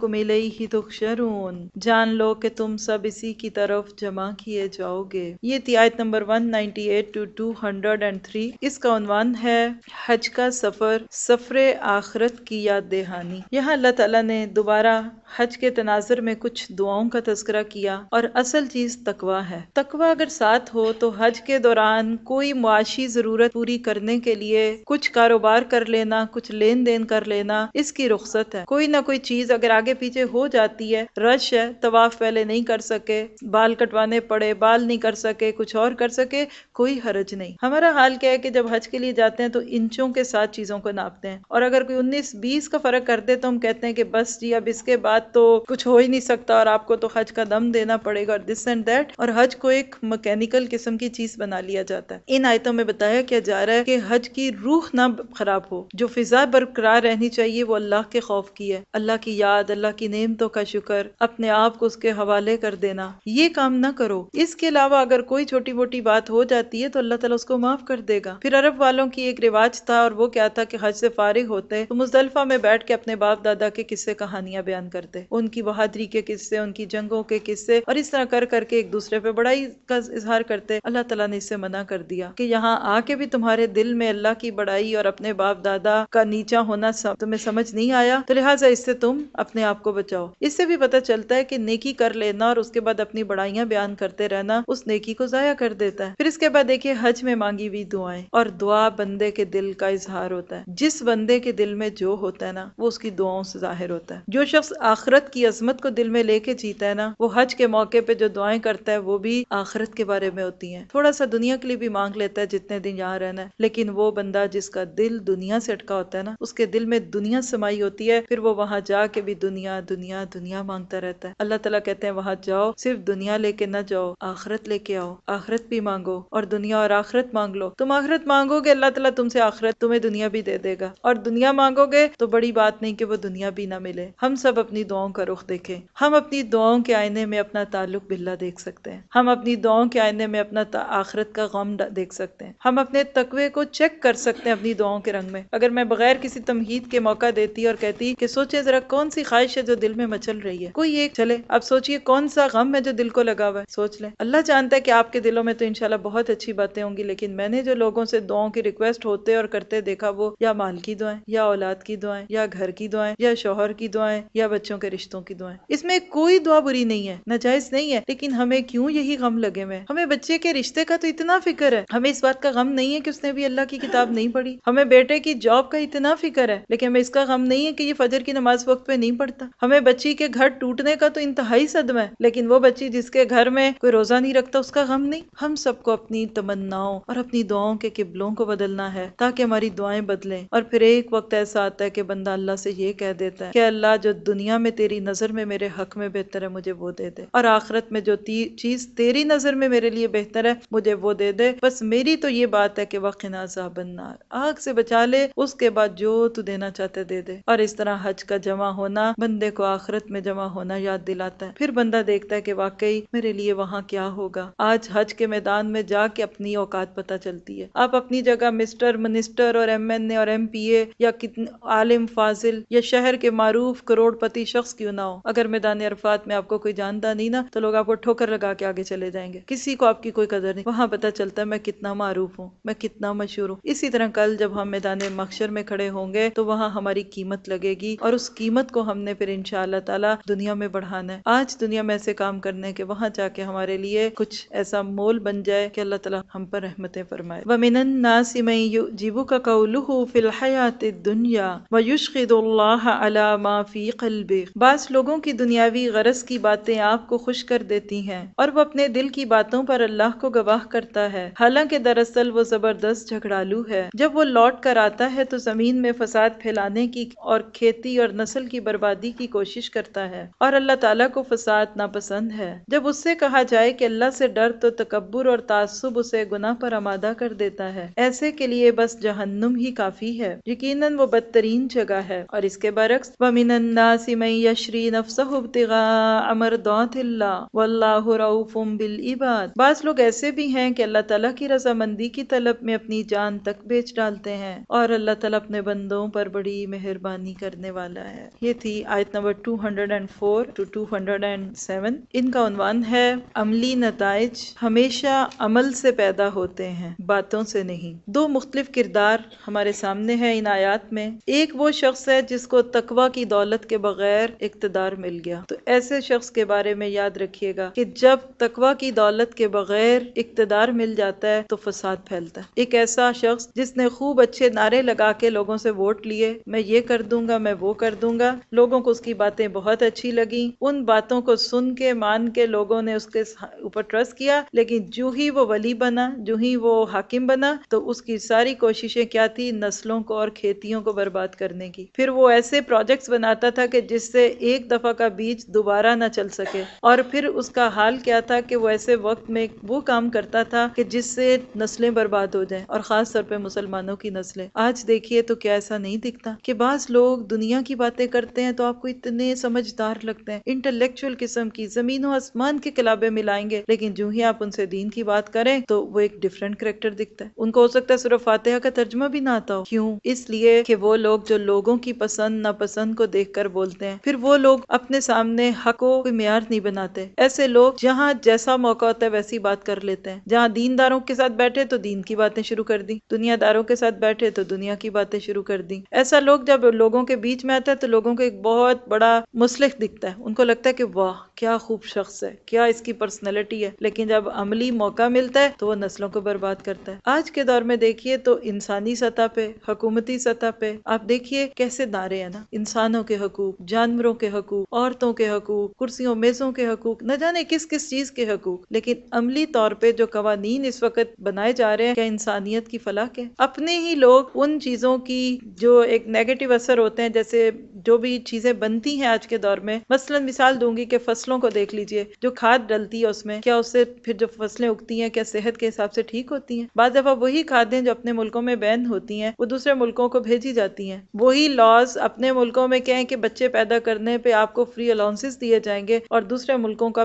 کو ملئی جان لو کہ تم سب اسی کی طرف جمع کیے جاؤ گے یہ تھی آیت نمبر 198 203 ٹو اس کا عنوان ہے حج کا سفر سفر آخرت کی یاد دہانی یہاں اللہ تعالیٰ نے دوبارہ حج کے تناظر میں کچھ دعاؤں کا تذکرہ کیا اور اصل چیز تقوی ہے تقوی اگر ساتھ ہو تو حج کے دوران کوئی معاشی ضرورت پوری کرنے کے لیے کچھ کاروبار کر لینا کچھ لین دین کر لینا اس کی رخصت ہے کوئی نہ کوئی چیز اگر آگے پیچھے ہو جاتی ہے رش ہے طواف پہلے نہیں کر سکے بال کٹوانے پڑے بال نہیں کر سکے کچھ اور کر سکے کوئی حرج نہیں ہمارا حال کیا ہے کہ جب حج کے لیے جاتے ہیں تو انچوں کے ساتھ چیزوں کو ناپتے ہیں اور اگر کوئی انیس بیس کا فرق کر دے تو ہم کہتے ہیں کہ بس جی اب اس کے بعد ساتھ تو کچھ ہو ہی نہیں سکتا اور آپ کو تو حج کا دم دینا پڑے گا اور دس اینڈ دیٹ اور حج کو ایک مکینیکل قسم کی چیز بنا لیا جاتا ہے ان آیتوں میں بتایا کیا جا رہا ہے کہ حج کی روح نہ خراب ہو جو فضا برقرار رہنی چاہیے وہ اللہ کے خوف کی ہے اللہ کی یاد اللہ کی نعمتوں کا شکر اپنے آپ کو اس کے حوالے کر دینا یہ کام نہ کرو اس کے علاوہ اگر کوئی چھوٹی موٹی بات ہو جاتی ہے تو اللہ تعالیٰ اس کو معاف کر دے گا پھر عرب والوں کی ایک رواج تھا اور وہ کیا تھا کہ حج سے فارغ ہوتے ہیں تو مزدلفہ میں بیٹھ کے اپنے باپ دادا کے قصے کہانیاں بیان کر کرتے ان کی بہادری کے قصے ان کی جنگوں کے قصے اور اس طرح کر کر کے ایک دوسرے پہ بڑائی کا اظہار کرتے اللہ تعالیٰ نے اسے منع کر دیا کہ یہاں آ کے بھی تمہارے دل میں اللہ کی بڑائی اور اپنے باپ دادا کا نیچا ہونا تمہیں سمجھ نہیں آیا تو لہٰذا اس سے تم اپنے آپ کو بچاؤ اس سے بھی پتہ چلتا ہے کہ نیکی کر لینا اور اس کے بعد اپنی بڑائیاں بیان کرتے رہنا اس نیکی کو ضائع کر دیتا ہے پھر اس کے بعد دیکھیے حج میں مانگی ہوئی دعائیں اور دعا بندے کے دل کا اظہار ہوتا ہے جس بندے کے دل میں جو ہوتا ہے نا وہ اس کی دعاؤں سے ظاہر ہوتا ہے جو شخص آخرت کی عظمت کو دل میں لے کے جیتا ہے نا وہ حج کے موقع پہ جو دعائیں کرتا ہے وہ بھی آخرت کے بارے میں ہوتی ہیں تھوڑا سا دنیا کے لیے بھی مانگ لیتا ہے جتنے دن یہاں رہنا ہے لیکن وہ بندہ جس کا دل دنیا سے اٹکا ہوتا ہے نا اس کے دل میں دنیا سمائی ہوتی ہے پھر وہ وہاں جا کے بھی دنیا دنیا دنیا مانگتا رہتا ہے اللہ تعالیٰ کہتے ہیں وہاں جاؤ صرف دنیا لے کے نہ جاؤ آخرت لے کے آؤ آخرت بھی مانگو اور دنیا اور آخرت مانگ لو تم آخرت مانگو گے اللہ تعالیٰ تم سے آخرت تمہیں دنیا بھی دے دے گا اور دنیا مانگو گے تو بڑی بات نہیں کہ وہ دنیا بھی نہ ملے ہم سب اپنی دعاؤں کا رخ دیکھیں ہم اپنی دعاؤں کے آئینے میں اپنا تعلق بلا دیکھ سکتے ہیں ہم اپنی دعاؤں کے آئینے میں اپنا آخرت کا غم دیکھ سکتے ہیں ہم اپنے تقوی کو چیک کر سکتے ہیں اپنی دعاؤں کے رنگ میں اگر میں بغیر کسی تمہید کے موقع دیتی اور کہتی کہ ذرا کون سی خواہش ہے جو دل میں مچل رہی ہے کوئی ایک چلے اب سوچئے کون سا غم ہے جو دل کو لگا ہوا ہے سوچ لیں اللہ جانتا ہے کہ آپ کے دلوں میں تو انشاءاللہ بہت اچھی باتیں ہوں گی لیکن میں نے جو لوگوں سے دعاؤں کی ریکویسٹ ہوتے اور کرتے دیکھا وہ یا مال کی دعائیں یا اولاد کی دعائیں یا گھر کی دعائیں یا شوہر کی دعائیں یا بچوں بچوں کے رشتوں کی دعائیں اس میں کوئی دعا بری نہیں ہے ناجائز نہیں ہے لیکن ہمیں کیوں یہی غم لگے ہوئے ہمیں بچے کے رشتے کا تو اتنا فکر ہے ہمیں اس بات کا غم نہیں ہے کہ اس نے بھی اللہ کی کتاب نہیں پڑھی ہمیں بیٹے کی جاب کا اتنا فکر ہے لیکن ہمیں اس کا غم نہیں ہے کہ یہ فجر کی نماز وقت پہ نہیں پڑھتا ہمیں بچی کے گھر ٹوٹنے کا تو انتہائی صدمہ ہے لیکن وہ بچی جس کے گھر میں کوئی روزہ نہیں رکھتا اس کا غم نہیں ہم سب کو اپنی تمناؤں اور اپنی دعاؤں کے قبلوں کو بدلنا ہے تاکہ ہماری دعائیں بدلیں اور پھر ایک وقت ایسا آتا ہے کہ بندہ اللہ سے یہ کہہ دیتا ہے کہ اللہ جو دنیا میں تیری نظر میں میرے حق میں بہتر ہے مجھے وہ دے دے اور آخرت میں جو چیز تیری نظر میں میرے لیے بہتر ہے مجھے وہ دے دے بس میری تو یہ بات ہے کہ وہ خنا صاحب نار آگ سے بچا لے اس کے بعد جو تو دینا چاہتے دے دے اور اس طرح حج کا جمع ہونا بندے کو آخرت میں جمع ہونا یاد دلاتا ہے پھر بندہ دیکھتا ہے کہ واقعی میرے لیے وہاں کیا ہوگا آج حج کے میدان میں جا کے اپنی اوقات پتہ چلتی ہے آپ اپنی جگہ مسٹر منسٹر اور ایم این اے اور ایم پی اے یا کتنے عالم فاضل یا شہر کے معروف کروڑ پتی شخص کیوں نہ ہو اگر میدان عرفات میں آپ کو کوئی جانتا نہیں نا تو لوگ آپ کو ٹھوکر لگا کے آگے چلے جائیں گے کسی کو آپ کی کوئی قدر نہیں وہاں پتہ چلتا ہے میں کتنا معروف ہوں میں کتنا مشہور ہوں اسی طرح کل جب ہم میدان مخشر میں کھڑے ہوں گے تو وہاں ہماری قیمت لگے گی اور اس قیمت کو ہم نے ان شاء اللہ تعالیٰ دنیا میں بڑھانا ہے آج دنیا میں ایسے کام کرنے کے وہاں جا کے ہمارے لیے کچھ ایسا مول بن جائے کہ اللہ تعالیٰ ہم پر رحمتیں فرمائے مَا فِي میں بعض لوگوں کی دنیاوی غرض کی باتیں آپ کو خوش کر دیتی ہیں اور وہ اپنے دل کی باتوں پر اللہ کو گواہ کرتا ہے حالانکہ دراصل وہ زبردست جھگڑالو ہے جب وہ لوٹ کر آتا ہے تو زمین میں فساد پھیلانے کی اور کھیتی اور نسل کی بربادی کی کوشش کرتا ہے اور اللہ تعالیٰ کو فساد ناپسند ہے جب اس سے کہا جائے کہ اللہ سے ڈر تو تکبر اور تعصب اسے گناہ پر آمادہ کر دیتا ہے ایسے کے لیے بس جہنم ہی کافی ہے یقیناً وہ بدترین جگہ ہے اور اس کے برعکس النَّاسِ مَنْ یشری ابتغاء مرضات اللہ واللہ رؤوف بالعباد بعض لوگ ایسے بھی ہیں کہ اللہ تعالیٰ کی رضامندی کی طلب میں اپنی جان تک بیچ ڈالتے ہیں اور اللہ تعالیٰ اپنے بندوں پر بڑی مہربانی کرنے والا ہے یہ تھی آیت نمبر 204 207 ان ٹو عنوان ہے عملی نتائج ہمیشہ عمل سے پیدا ہوتے ہیں باتوں سے نہیں دو مختلف کردار ہمارے سامنے ہیں ان آیات میں ایک وہ شخص ہے جس کو تقوی کی دولت کے بغیر بغیر اقتدار مل گیا تو ایسے شخص کے بارے میں یاد رکھیے گا کہ جب تقوی کی دولت کے بغیر اقتدار مل جاتا ہے تو فساد پھیلتا ہے ایک ایسا شخص جس نے خوب اچھے نعرے لگا کے لوگوں سے ووٹ لیے میں یہ کر دوں گا میں وہ کر دوں گا لوگوں کو اس کی باتیں بہت اچھی لگیں ان باتوں کو سن کے مان کے لوگوں نے اس کے اوپر ٹرسٹ کیا لیکن جو ہی وہ ولی بنا جو ہی وہ حاکم بنا تو اس کی ساری کوششیں کیا تھی نسلوں کو اور کھیتیوں کو برباد کرنے کی پھر وہ ایسے پروجیکٹس بناتا تھا کہ جس جس سے ایک دفعہ کا بیج دوبارہ نہ چل سکے اور پھر اس کا حال کیا تھا کہ وہ ایسے وقت میں وہ کام کرتا تھا کہ جس سے نسلیں برباد ہو جائیں اور خاص طور پہ مسلمانوں کی نسلیں آج دیکھیے تو کیا ایسا نہیں دکھتا کہ بعض لوگ دنیا کی باتیں کرتے ہیں تو آپ کو اتنے سمجھدار لگتے ہیں انٹلیکچوئل قسم کی زمین و آسمان کے کلابے ملائیں گے لیکن جو ہی آپ ان سے دین کی بات کریں تو وہ ایک ڈفرینٹ کریکٹر دکھتا ہے ان کو ہو سکتا ہے صرف فاتحہ کا ترجمہ بھی نہ آتا ہو کیوں اس لیے کہ وہ لوگ جو لوگوں کی پسند ناپسند کو دیکھ کر بولتے ہیں ہیں پھر وہ لوگ اپنے سامنے حق کو کوئی معیار نہیں بناتے ایسے لوگ جہاں جیسا موقع ہوتا ہے ویسی بات کر لیتے ہیں جہاں دین داروں کے ساتھ بیٹھے تو دین کی باتیں شروع کر دی دنیا داروں کے ساتھ بیٹھے تو دنیا کی باتیں شروع کر دی ایسا لوگ جب لوگوں کے بیچ میں آتا ہے تو لوگوں کو ایک بہت بڑا مسلخ دکھتا ہے ان کو لگتا ہے کہ واہ کیا خوب شخص ہے کیا اس کی پرسنالٹی ہے لیکن جب عملی موقع ملتا ہے تو وہ نسلوں کو برباد کرتا ہے آج کے دور میں دیکھیے تو انسانی سطح پہ حکومتی سطح پہ آپ دیکھیے کیسے دارے ہیں نا انسانوں کے حقوق جان جانوروں کے حقوق عورتوں کے حقوق کرسیوں میزوں کے حقوق نہ جانے کس کس چیز کے حقوق لیکن عملی طور پہ جو جو قوانین اس وقت بنائے جا رہے ہیں کیا انسانیت کی کی فلاح اپنے ہی لوگ ان چیزوں ایک اثر ہوتے ہیں جیسے جو بھی چیزیں بنتی ہیں آج کے دور میں مثلا مثال دوں گی کہ فصلوں کو دیکھ لیجئے جو کھاد ڈلتی ہے اس میں کیا اس سے پھر جو فصلیں اگتی ہیں کیا صحت کے حساب سے ٹھیک ہوتی ہیں بعض دفعہ وہی کھادیں جو اپنے ملکوں میں بین ہوتی ہیں وہ دوسرے ملکوں کو بھیجی جاتی ہیں وہی لاز اپنے ملکوں میں کہیں کہ بچے پیدا کرنے پہ آپ کو فری الاؤنسز دیے جائیں گے اور دوسرے ملکوں کو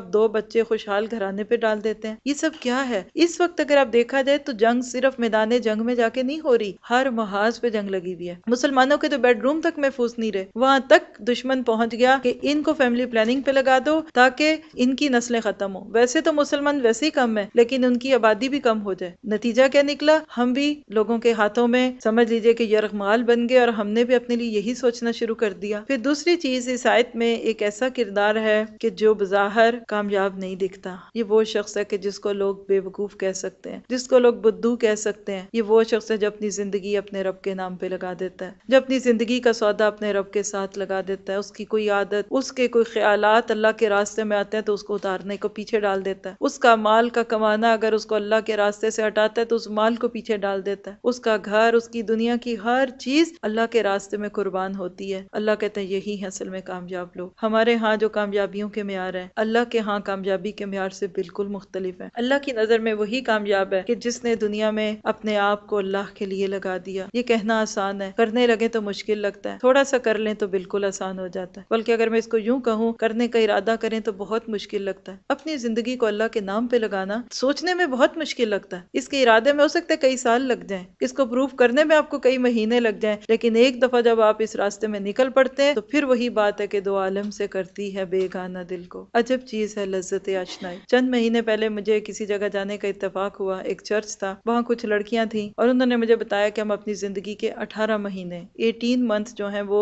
ڈال دیتے ہیں یہ سب کیا ہے اس وقت اگر آپ دیکھا جائے تو جنگ صرف میدان جنگ میں جا کے نہیں ہو رہی ہر محاذ پہ جنگ لگی ہوئی ہے مسلمانوں کے تو بیڈ روم تک محفوظ نہیں رہے وہاں تک دشمن پہنچ گیا کہ ان کو فیملی پلاننگ پہ لگا دو تاکہ ان کی نسلیں ختم ہو ویسے تو مسلمان ویسے ہی کم ہے لیکن ان کی آبادی بھی کم ہو جائے نتیجہ کیا نکلا ہم بھی لوگوں کے ہاتھوں میں سمجھ لیجیے کہ یرغمال بن گئے اور ہم نے بھی اپنے لیے یہی سوچنا شروع کر دیا پھر دوسری چیز اس آیت میں ایک ایسا کردار ہے کہ جو بظاہر کامیاب نہیں دکھتا یہ وہ شخص ہے کہ جس کو لوگ بے وقوف کہہ سکتے ہیں جس کو لوگ بدو کہہ سکتے ہیں یہ وہ شخص ہے جو اپنی زندگی اپنے رب کے نام پہ لگا دیتا ہے جو اپنی زندگی کا سودا اپنے رب کے ساتھ لگا دیتا ہے اس کی کوئی عادت اس کے کوئی خیالات اللہ کے راستے میں آتے ہیں تو اس کو اتارنے کو پیچھے ڈال دیتا ہے اس کا مال کا کمانا اگر اس کو اللہ کے راستے سے ہٹاتا ہے تو اس مال کو پیچھے ڈال دیتا ہے اس کا گھر اس کی دنیا کی ہر چیز اللہ کے راستے میں قربان ہوتی ہے اللہ کہتے ہیں یہی ہے میں کامیاب لوگ ہمارے ہاں جو کامیابیوں کے معیار ہیں اللہ کے ہاں کامیابی کے معیار سے بالکل مختلف ہیں اللہ کی نظر میں وہی کامیاب ہے کہ جس نے دنیا میں اپنے آپ کو اللہ کے لیے لگا دیا یہ کہنا آسان ہے کرنے لگے تو مشکل لگتا ہے تھوڑا سا کر لیں تو بالکل آسان ہو جاتا ہے بلکہ اگر میں اس کو یوں کہوں کرنے کا ارادہ کریں تو بہت مشکل لگتا ہے اپنی زندگی کو اللہ کے نام پہ لگانا سوچنے میں بہت مشکل لگتا ہے اس کے ارادے میں ہو سکتے کئی سال لگ جائیں اس کو پروف کرنے میں آپ کو کئی مہینے لگ جائیں لیکن ایک دفعہ جب آپ اس راستے میں نکل پڑتے ہیں تو پھر وہی بات ہے کہ دو عالم سے کرتی ہے بے گانا دل کو عجب چیز ہے لذت آشنائی چند مہینے پہلے مجھے کسی جگہ جانے کا اتفاق ہوا ایک چرچ تھا وہاں کچھ لڑکیاں تھیں اور انہوں نے مجھے بتایا کہ ہم اپنی زندگی کے اٹھارہ مہینے ایٹین جو ہیں وہ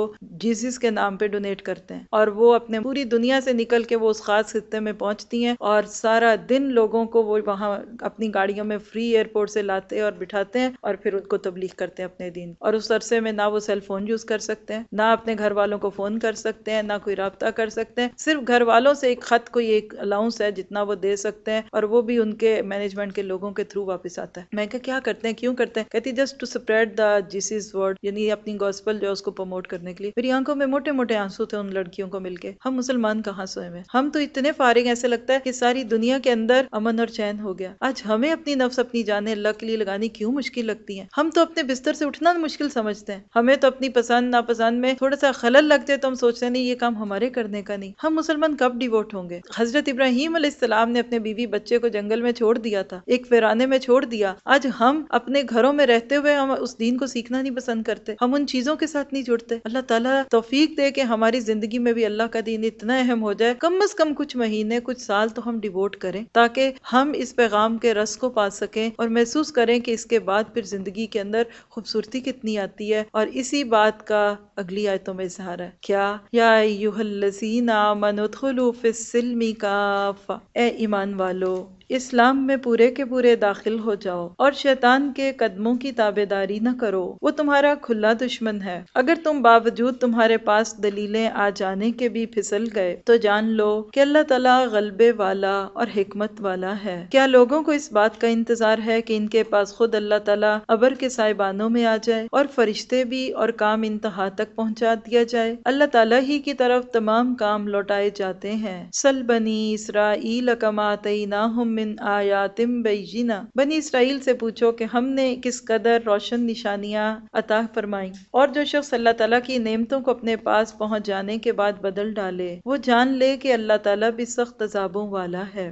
کے نام پہ ڈونیٹ کرتے ہیں اور وہ اپنے پوری دنیا سے نکل کے وہ اس خاص خطے میں پہنچتی ہیں اور سارا دن لوگوں کو وہ وہاں اپنی گاڑیوں میں فری ایئرپورٹ سے لاتے اور بٹھاتے ہیں اور پھر ان کو تبلیغ کرتے ہیں اپنے دین اور اس عرصے میں نہ وہ سیل فون یوز کر سکتے ہیں نہ اپنے گھر والوں کو فون کر سکتے سکتے ہیں نہ کوئی رابطہ کر سکتے ہیں صرف گھر والوں سے ایک خط کو یہ ایک الاؤنس ہے جتنا وہ دے سکتے ہیں اور وہ بھی ان کے مینجمنٹ کے لوگوں کے تھرو واپس آتا ہے میں کہا کیا کرتے ہیں کیوں کرتے ہیں کہتی just to spread the Jesus word یعنی اپنی گوسپل جو ہے اس کو پروموٹ کرنے کے لیے میری آنکھوں میں موٹے موٹے آنسو تھے ان لڑکیوں کو مل کے ہم مسلمان کہاں سوئے ہوئے ہم تو اتنے فارغ ایسے لگتا ہے کہ ساری دنیا کے اندر امن اور چین ہو گیا آج ہمیں اپنی نفس اپنی جانے اللہ کے لیے لگانی کیوں مشکل لگتی ہیں ہم تو اپنے بستر سے اٹھنا مشکل سمجھتے ہیں ہمیں تو اپنی پسند ناپسند میں تھوڑا سا خلل لگتے تو ہم سوچتے ہیں نہیں یہ کام ہمارے کرنے کا نہیں ہم مسلمان کب ڈیووٹ ہوں گے حضرت ابراہیم علیہ السلام نے اپنے بیوی بچے کو جنگل میں چھوڑ دیا تھا ایک ویرانے میں چھوڑ دیا آج ہم اپنے گھروں میں رہتے ہوئے ہم اس دین کو سیکھنا نہیں پسند کرتے ہم ان چیزوں کے ساتھ نہیں جڑتے اللہ تعالیٰ توفیق دے کہ ہماری زندگی میں بھی اللہ کا دین اتنا اہم ہو جائے کم از کم کچھ مہینے کچھ سال تو ہم ڈیووٹ کریں تاکہ ہم اس پیغام کے رس کو پا سکیں اور محسوس کریں کہ اس کے بعد پھر زندگی کے اندر خوبصورتی کتنی آتی ہے اور اسی بات کا اگلی آیتوں میں اظہار ہے کیا یا اللزین آمنو دخلو فی السلمی فا اے ایمان والو اسلام میں پورے کے پورے داخل ہو جاؤ اور شیطان کے قدموں کی تابے داری نہ کرو وہ تمہارا کھلا دشمن ہے اگر تم باوجود تمہارے پاس دلیلیں آ جانے کے بھی پھسل گئے تو جان لو کہ اللہ تعالیٰ غلبے والا اور حکمت والا ہے کیا لوگوں کو اس بات کا انتظار ہے کہ ان کے پاس خود اللہ تعالیٰ ابر کے سائبانوں میں آ جائے اور فرشتے بھی اور کام انتہا تک پہنچا دیا جائے اللہ تعالیٰ ہی کی طرف تمام کام لوٹائے جاتے ہیں سل بنی اسرائیل ای لقماتی نہ من آیاتم بینا بنی اسرائیل سے پوچھو کہ ہم نے کس قدر روشن نشانیاں عطا فرمائیں اور جو شخص اللہ تعالیٰ کی نعمتوں کو اپنے پاس پہنچ جانے کے بعد بدل ڈالے وہ جان لے کہ اللہ تعالیٰ بھی سخت عذابوں والا ہے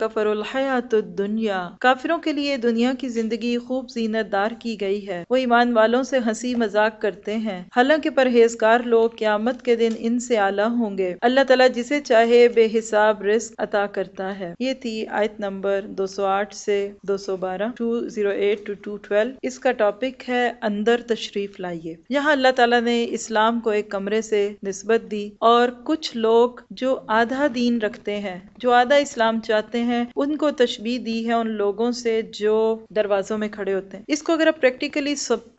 کفر الحیات الدنیا کافروں کے لیے دنیا کی زندگی خوب زینت دار کی گئی ہے وہ ایمان والوں سے ہنسی مذاق کرتے ہیں حالانکہ پرہیزگار لوگ قیامت کے دن ان سے اعلیٰ ہوں گے اللہ تعالیٰ جسے چاہے بے حساب رزق عطا کرتا ہے ہے یہ تھی آیت نمبر دو سو آٹھ سے دو سو بارہ two zero eight to two two کا ٹاپک ہے اندر تشریف لائیے یہاں اللہ تعالیٰ نے اسلام کو ایک کمرے سے نسبت دی اور کچھ لوگ جو جو آدھا آدھا دین رکھتے ہیں ہیں اسلام چاہتے ان کو تشبیح دی ہے ان لوگوں سے جو دروازوں میں کھڑے ہوتے ہیں اس کو اگر آپ پریکٹیکلی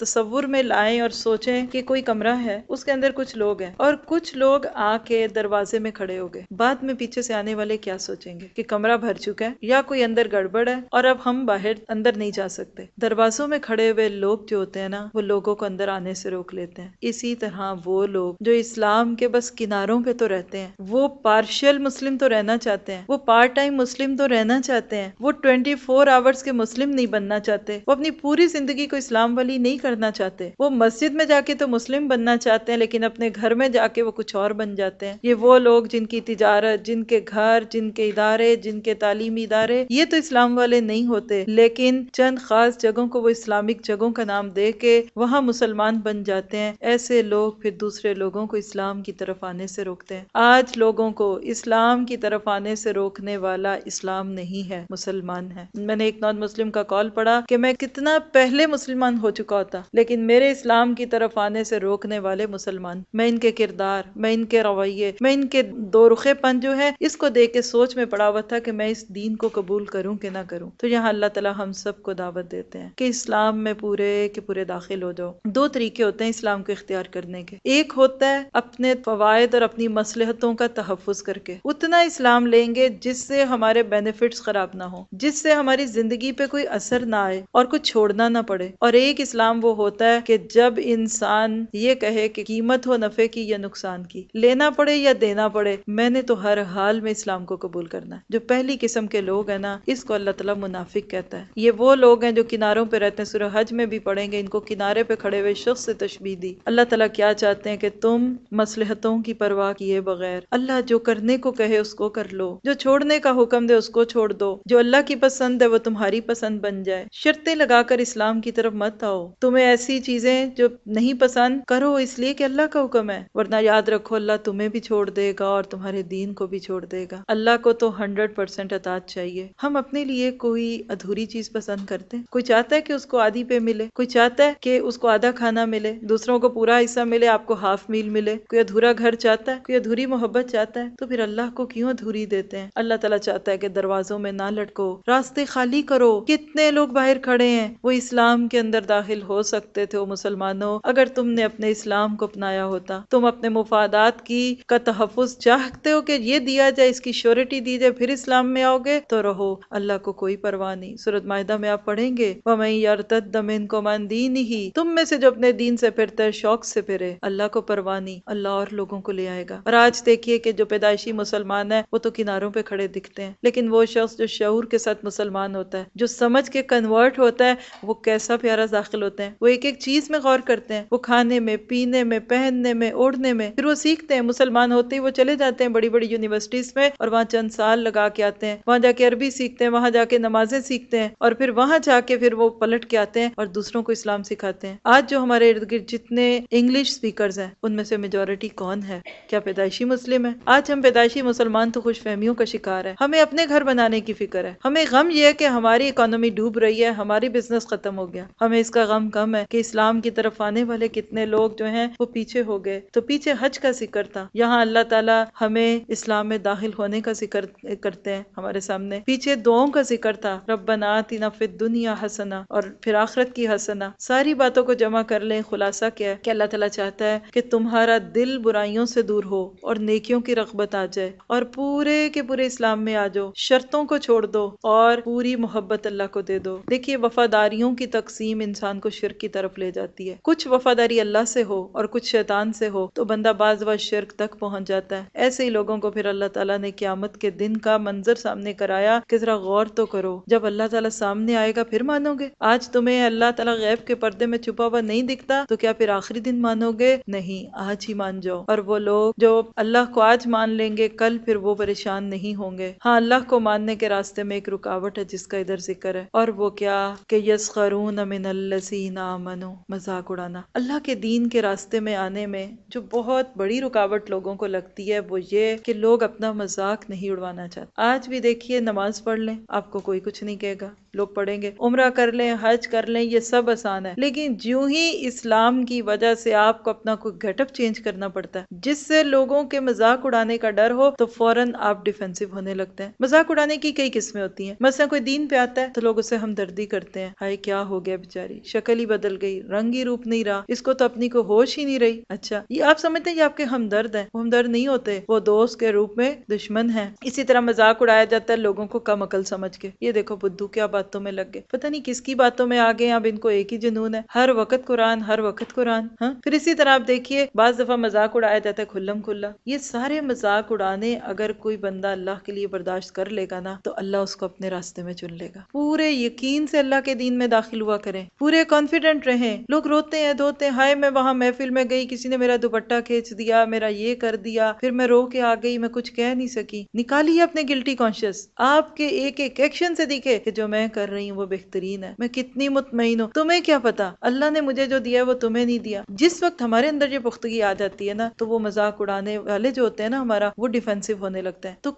تصور میں لائیں اور سوچیں کہ کوئی کمرہ ہے اس کے اندر کچھ لوگ ہیں اور کچھ لوگ آ کے دروازے میں کھڑے ہو گئے بعد میں پیچھے سے آنے والے کیا سوچیں گے کہ کمرہ بھر چکا ہے یا کوئی اندر گڑبڑ ہے اور اب ہم باہر اندر نہیں جا سکتے دروازوں میں کھڑے ہوئے لوگ جو ہوتے ہیں نا وہ لوگوں کو اندر آنے سے روک لیتے ہیں اسی طرح وہ لوگ جو اسلام کے بس کناروں پہ تو رہتے ہیں وہ پارشل مسلم تو رہنا چاہتے ہیں وہ پارٹ ٹائم مسلم تو رہنا چاہتے ہیں وہ ٹوینٹی فور آورس کے مسلم نہیں بننا چاہتے وہ اپنی پوری زندگی کو اسلام والی نہیں کرنا چاہتے وہ مسجد میں جا کے تو مسلم بننا چاہتے ہیں لیکن اپنے گھر میں جا کے وہ کچھ اور بن جاتے ہیں یہ وہ لوگ جن کی تجارت جن کے گھر جن کے ادارے جن کے تعلیمی ادارے یہ تو اسلام والے نہیں ہوتے لیکن چند خاص جگہوں کو وہ اسلامک جگہوں کا نام دے کے وہاں مسلمان بن جاتے ہیں ایسے لوگ پھر دوسرے لوگوں کو اسلام کی طرف آنے سے روکتے ہیں آج لوگوں کو اسلام کی طرف آنے سے روکنے والا اسلام نہیں ہے مسلمان ہے میں نے ایک نان مسلم کا کال پڑھا کہ میں کتنا پہلے مسلمان ہو چکا ہوتا لیکن میرے اسلام کی طرف آنے سے روکنے والے مسلمان میں ان کے کردار میں ان کے رویے میں ان کے دو رخے پن جو ہے اس کو دیکھ کے سوچ میں پڑا ہوا تھا تھا کہ میں اس دین کو قبول کروں کہ نہ کروں تو یہاں اللہ تعالیٰ ہم سب کو دعوت دیتے ہیں کہ اسلام میں پورے کے پورے داخل ہو جاؤ دو طریقے ہوتے ہیں اسلام کو اختیار کرنے کے ایک ہوتا ہے اپنے فوائد اور اپنی مسلحتوں کا تحفظ کر کے اتنا اسلام لیں گے جس سے ہمارے بینیفٹس خراب نہ ہو جس سے ہماری زندگی پہ کوئی اثر نہ آئے اور کچھ چھوڑنا نہ پڑے اور ایک اسلام وہ ہوتا ہے کہ جب انسان یہ کہے کہ قیمت ہو نفے کی یا نقصان کی لینا پڑے یا دینا پڑے میں نے تو ہر حال میں اسلام کو قبول کرنا ہے جو پہلی قسم کے لوگ ہیں نا اس کو اللہ تعالیٰ منافق کہتا ہے یہ وہ لوگ ہیں جو کناروں پہ رہتے ہیں سورہ حج میں بھی پڑھیں گے ان کو کنارے پہ کھڑے ہوئے شخص سے تشبیح دی اللہ تعالیٰ کیا چاہتے ہیں کہ تم مسلحتوں کی پرواہ کیے بغیر اللہ جو کرنے کو کہے اس کو کر لو جو چھوڑنے کا حکم دے اس کو چھوڑ دو جو اللہ کی پسند ہے وہ تمہاری پسند بن جائے شرطیں لگا کر اسلام کی طرف مت آؤ تمہیں ایسی چیزیں جو نہیں پسند کرو اس لیے کہ اللہ کا حکم ہے ورنہ یاد رکھو اللہ تمہیں بھی چھوڑ دے گا اور تمہارے دین کو بھی چھوڑ دے گا اللہ کو تو ہنڈریڈ پرسینٹ اطاعت چاہیے ہم اپنے لیے کوئی ادھوری چیز پسند کرتے ہیں کوئی چاہتا ہے کہ اس کو آدھی پہ ملے کوئی چاہتا ہے کہ اس کو آدھا کھانا ملے دوسروں کو پورا حصہ ملے آپ کو ہاف میل ملے کوئی ادھورا گھر چاہتا ہے کوئی ادھوری محبت چاہتا ہے تو پھر اللہ کو کیوں ادھوری دیتے ہیں اللہ تعالیٰ چاہتا ہے کہ دروازوں میں نہ لٹکو راستے خالی کرو کتنے لوگ باہر کھڑے ہیں وہ اسلام کے اندر داخل ہو سکتے تھے وہ مسلمانوں اگر تم نے اپنے اسلام کو اپنایا ہوتا تم اپنے مفادات کی کا تحفظ چاہتے ہو کہ یہ دیا جائے اس کی شیورٹی دی جائے پھر اسلام میں آوگے تو رہو اللہ کو کوئی پرواہ نہیں سورت مائدہ میں آپ پڑھیں گے وَمَنْ يَرْتَدْ دَمِنْ كُمَنْ دِينِ ہی تم میں سے جو اپنے دین سے پھرتا ہے شوق سے پھرے اللہ کو پرواہ نہیں اللہ اور لوگوں کو لے آئے گا اور آج دیکھئے کہ جو پیدائشی مسلمان ہے وہ تو کناروں پہ کھڑے دکھتے ہیں لیکن وہ شخص جو شعور کے ساتھ مسلمان ہوتا ہے جو سمجھ کے کنورٹ ہوتا ہے وہ کیسا پیارا داخل ہوتے ہیں وہ ایک ایک چیز میں غور کرتے ہیں وہ کھانے میں پینے میں پہننے میں اوڑھنے میں پھر وہ سیکھتے ہیں مسلمان ہوتے ہی وہ چلے جاتے ہیں بڑی بڑی یونیورسٹیز میں اور وہاں چند سال لگا کے آتے ہیں وہاں جا کے عربی سیکھتے ہیں وہاں جا کے نمازیں سیکھتے ہیں اور پھر وہاں جا کے پھر وہ پلٹ کے آتے ہیں اور دوسروں کو اسلام سکھاتے ہیں آج جو ہمارے ارد گرد جتنے انگلش اسپیکرز ہیں ان میں سے میجورٹی کون ہے کیا پیدائشی مسلم ہے آج ہم پیدائشی مسلمان تو خوش فہمیوں کا شکار ہے ہمیں اپنے گھر بنانے کی فکر ہے ہمیں غم یہ ہے کہ ہماری اکانومی ڈوب رہی ہے ہماری بزنس ختم ہو گیا ہمیں اس کا غم کم ہے کہ اسلام کی طرف آنے والے کتنے لوگ جو ہیں وہ پیچھے ہو گئے تو پیچھے حج کا ذکر تھا یہاں اللہ تعالیٰ ہمیں اسلام میں داخل ہونے کا ذکر کر کرتے ہیں ہمارے سامنے پیچھے دعاؤں کا ذکر تھا ربنا تینا فی دنیا حسنا اور پھر آخرت کی حسنا ساری باتوں کو جمع کر لیں خلاصہ کیا ہے کہ اللہ تعالیٰ چاہتا ہے کہ تمہارا دل برائیوں سے دور ہو اور نیکیوں کی رغبت آ جائے اور پورے کے پورے اسلام میں آ جاؤ شرطوں کو چھوڑ دو اور پوری محبت اللہ کو دے دو دیکھیے وفاداریوں کی تقسیم انسان کو شرک کی طرف لے جاتی ہے کچھ وفاداری اللہ سے ہو اور کچھ شیطان سے ہو تو بندہ بعض و شرک تک پہنچ جاتا ہے ایسے ہی لوگوں کو پھر اللہ تعالیٰ نے قیامت کے دن کا منظر سامنے کرایا کہ ذرا غور تو کرو جب اللہ تعالیٰ سامنے آئے گا پھر مانو گے آج تمہیں اللہ تعالیٰ غیب کے پردے میں چھپا ہوا نہیں دکھتا تو کیا پھر آخری دن مانو گے نہیں آج ہی مان جاؤ اور وہ لوگ جو اللہ کو آج مان لیں گے کل پھر وہ پریشان نہیں ہوں گے ہاں اللہ کو ماننے کے راستے میں ایک رکاوٹ ہے جس کا ادھر ذکر ہے اور وہ کیا کہ یس من امین آمنو نامن مذاق اڑانا اللہ کے دین کے راستے میں آنے میں جو بہت بڑی رکاوٹ لوگوں کو لگتی ہے وہ یہ کہ لوگ اپنا مذاق نہیں اڑوانا چاہتے آج بھی دیکھیے نماز پڑھ لیں آپ کو کوئی کچھ نہیں کہے گا لوگ پڑھیں گے عمرہ کر لیں حج کر لیں یہ سب آسان ہے لیکن جو ہی اسلام کی وجہ سے آپ کو اپنا کوئی گیٹ اپ چینج کرنا پڑتا ہے جس سے لوگوں کے مذاق اڑانے کا ڈر ہو تو فوراً آپ ڈیفینسو ہونے لگتے ہیں مذاق اڑانے کی کئی قسمیں ہوتی ہیں مثلا کوئی دین پہ آتا ہے تو لوگ اسے ہمدردی کرتے ہیں ہائے کیا ہو گیا بیچاری شکل ہی بدل گئی رنگ ہی روپ نہیں رہا اس کو تو اپنی کو ہوش ہی نہیں رہی اچھا یہ آپ سمجھتے ہیں یہ آپ کے ہمدرد ہیں ہم درد نہیں ہوتے وہ دوست کے روپ میں دشمن ہیں اسی طرح مذاق اڑایا جاتا ہے لوگوں کو کم عقل سمجھ کے یہ دیکھو بدھو کیا بات باتوں میں لگ گئے پتہ نہیں کس کی باتوں میں آ گئے اب ان کو ایک ہی جنون ہے ہر وقت قرآن ہر وقت قرآن ہاں پھر اسی طرح آپ دیکھیے بعض دفعہ مذاق اڑایا جاتا ہے کھلم کھلا یہ سارے مذاق اڑانے اگر کوئی بندہ اللہ کے لیے برداشت کر لے گا نا تو اللہ اس کو اپنے راستے میں چن لے گا پورے یقین سے اللہ کے دین میں داخل ہوا کریں پورے کانفیڈنٹ رہیں لوگ روتے ہیں دھوتے ہیں ہائے میں وہاں محفل میں گئی کسی نے میرا دوپٹہ کھینچ دیا میرا یہ کر دیا پھر میں رو کے آ گئی میں کچھ کہہ نہیں سکی نکالیے اپنے گلٹی کانشیس آپ کے ایک ایک ایکشن سے دیکھے کہ جو میں کر رہی ہوں وہ بہترین ہے میں کتنی مطمئن ہوں تمہیں کیا پتا اللہ نے مجھے جو دیا وہ تمہیں نہیں دیا جس وقت ہمارے اندر یہ پختگی آ جاتی ہے نا نا تو تو وہ وہ اڑانے والے جو ہوتے ہیں ہمارا ہونے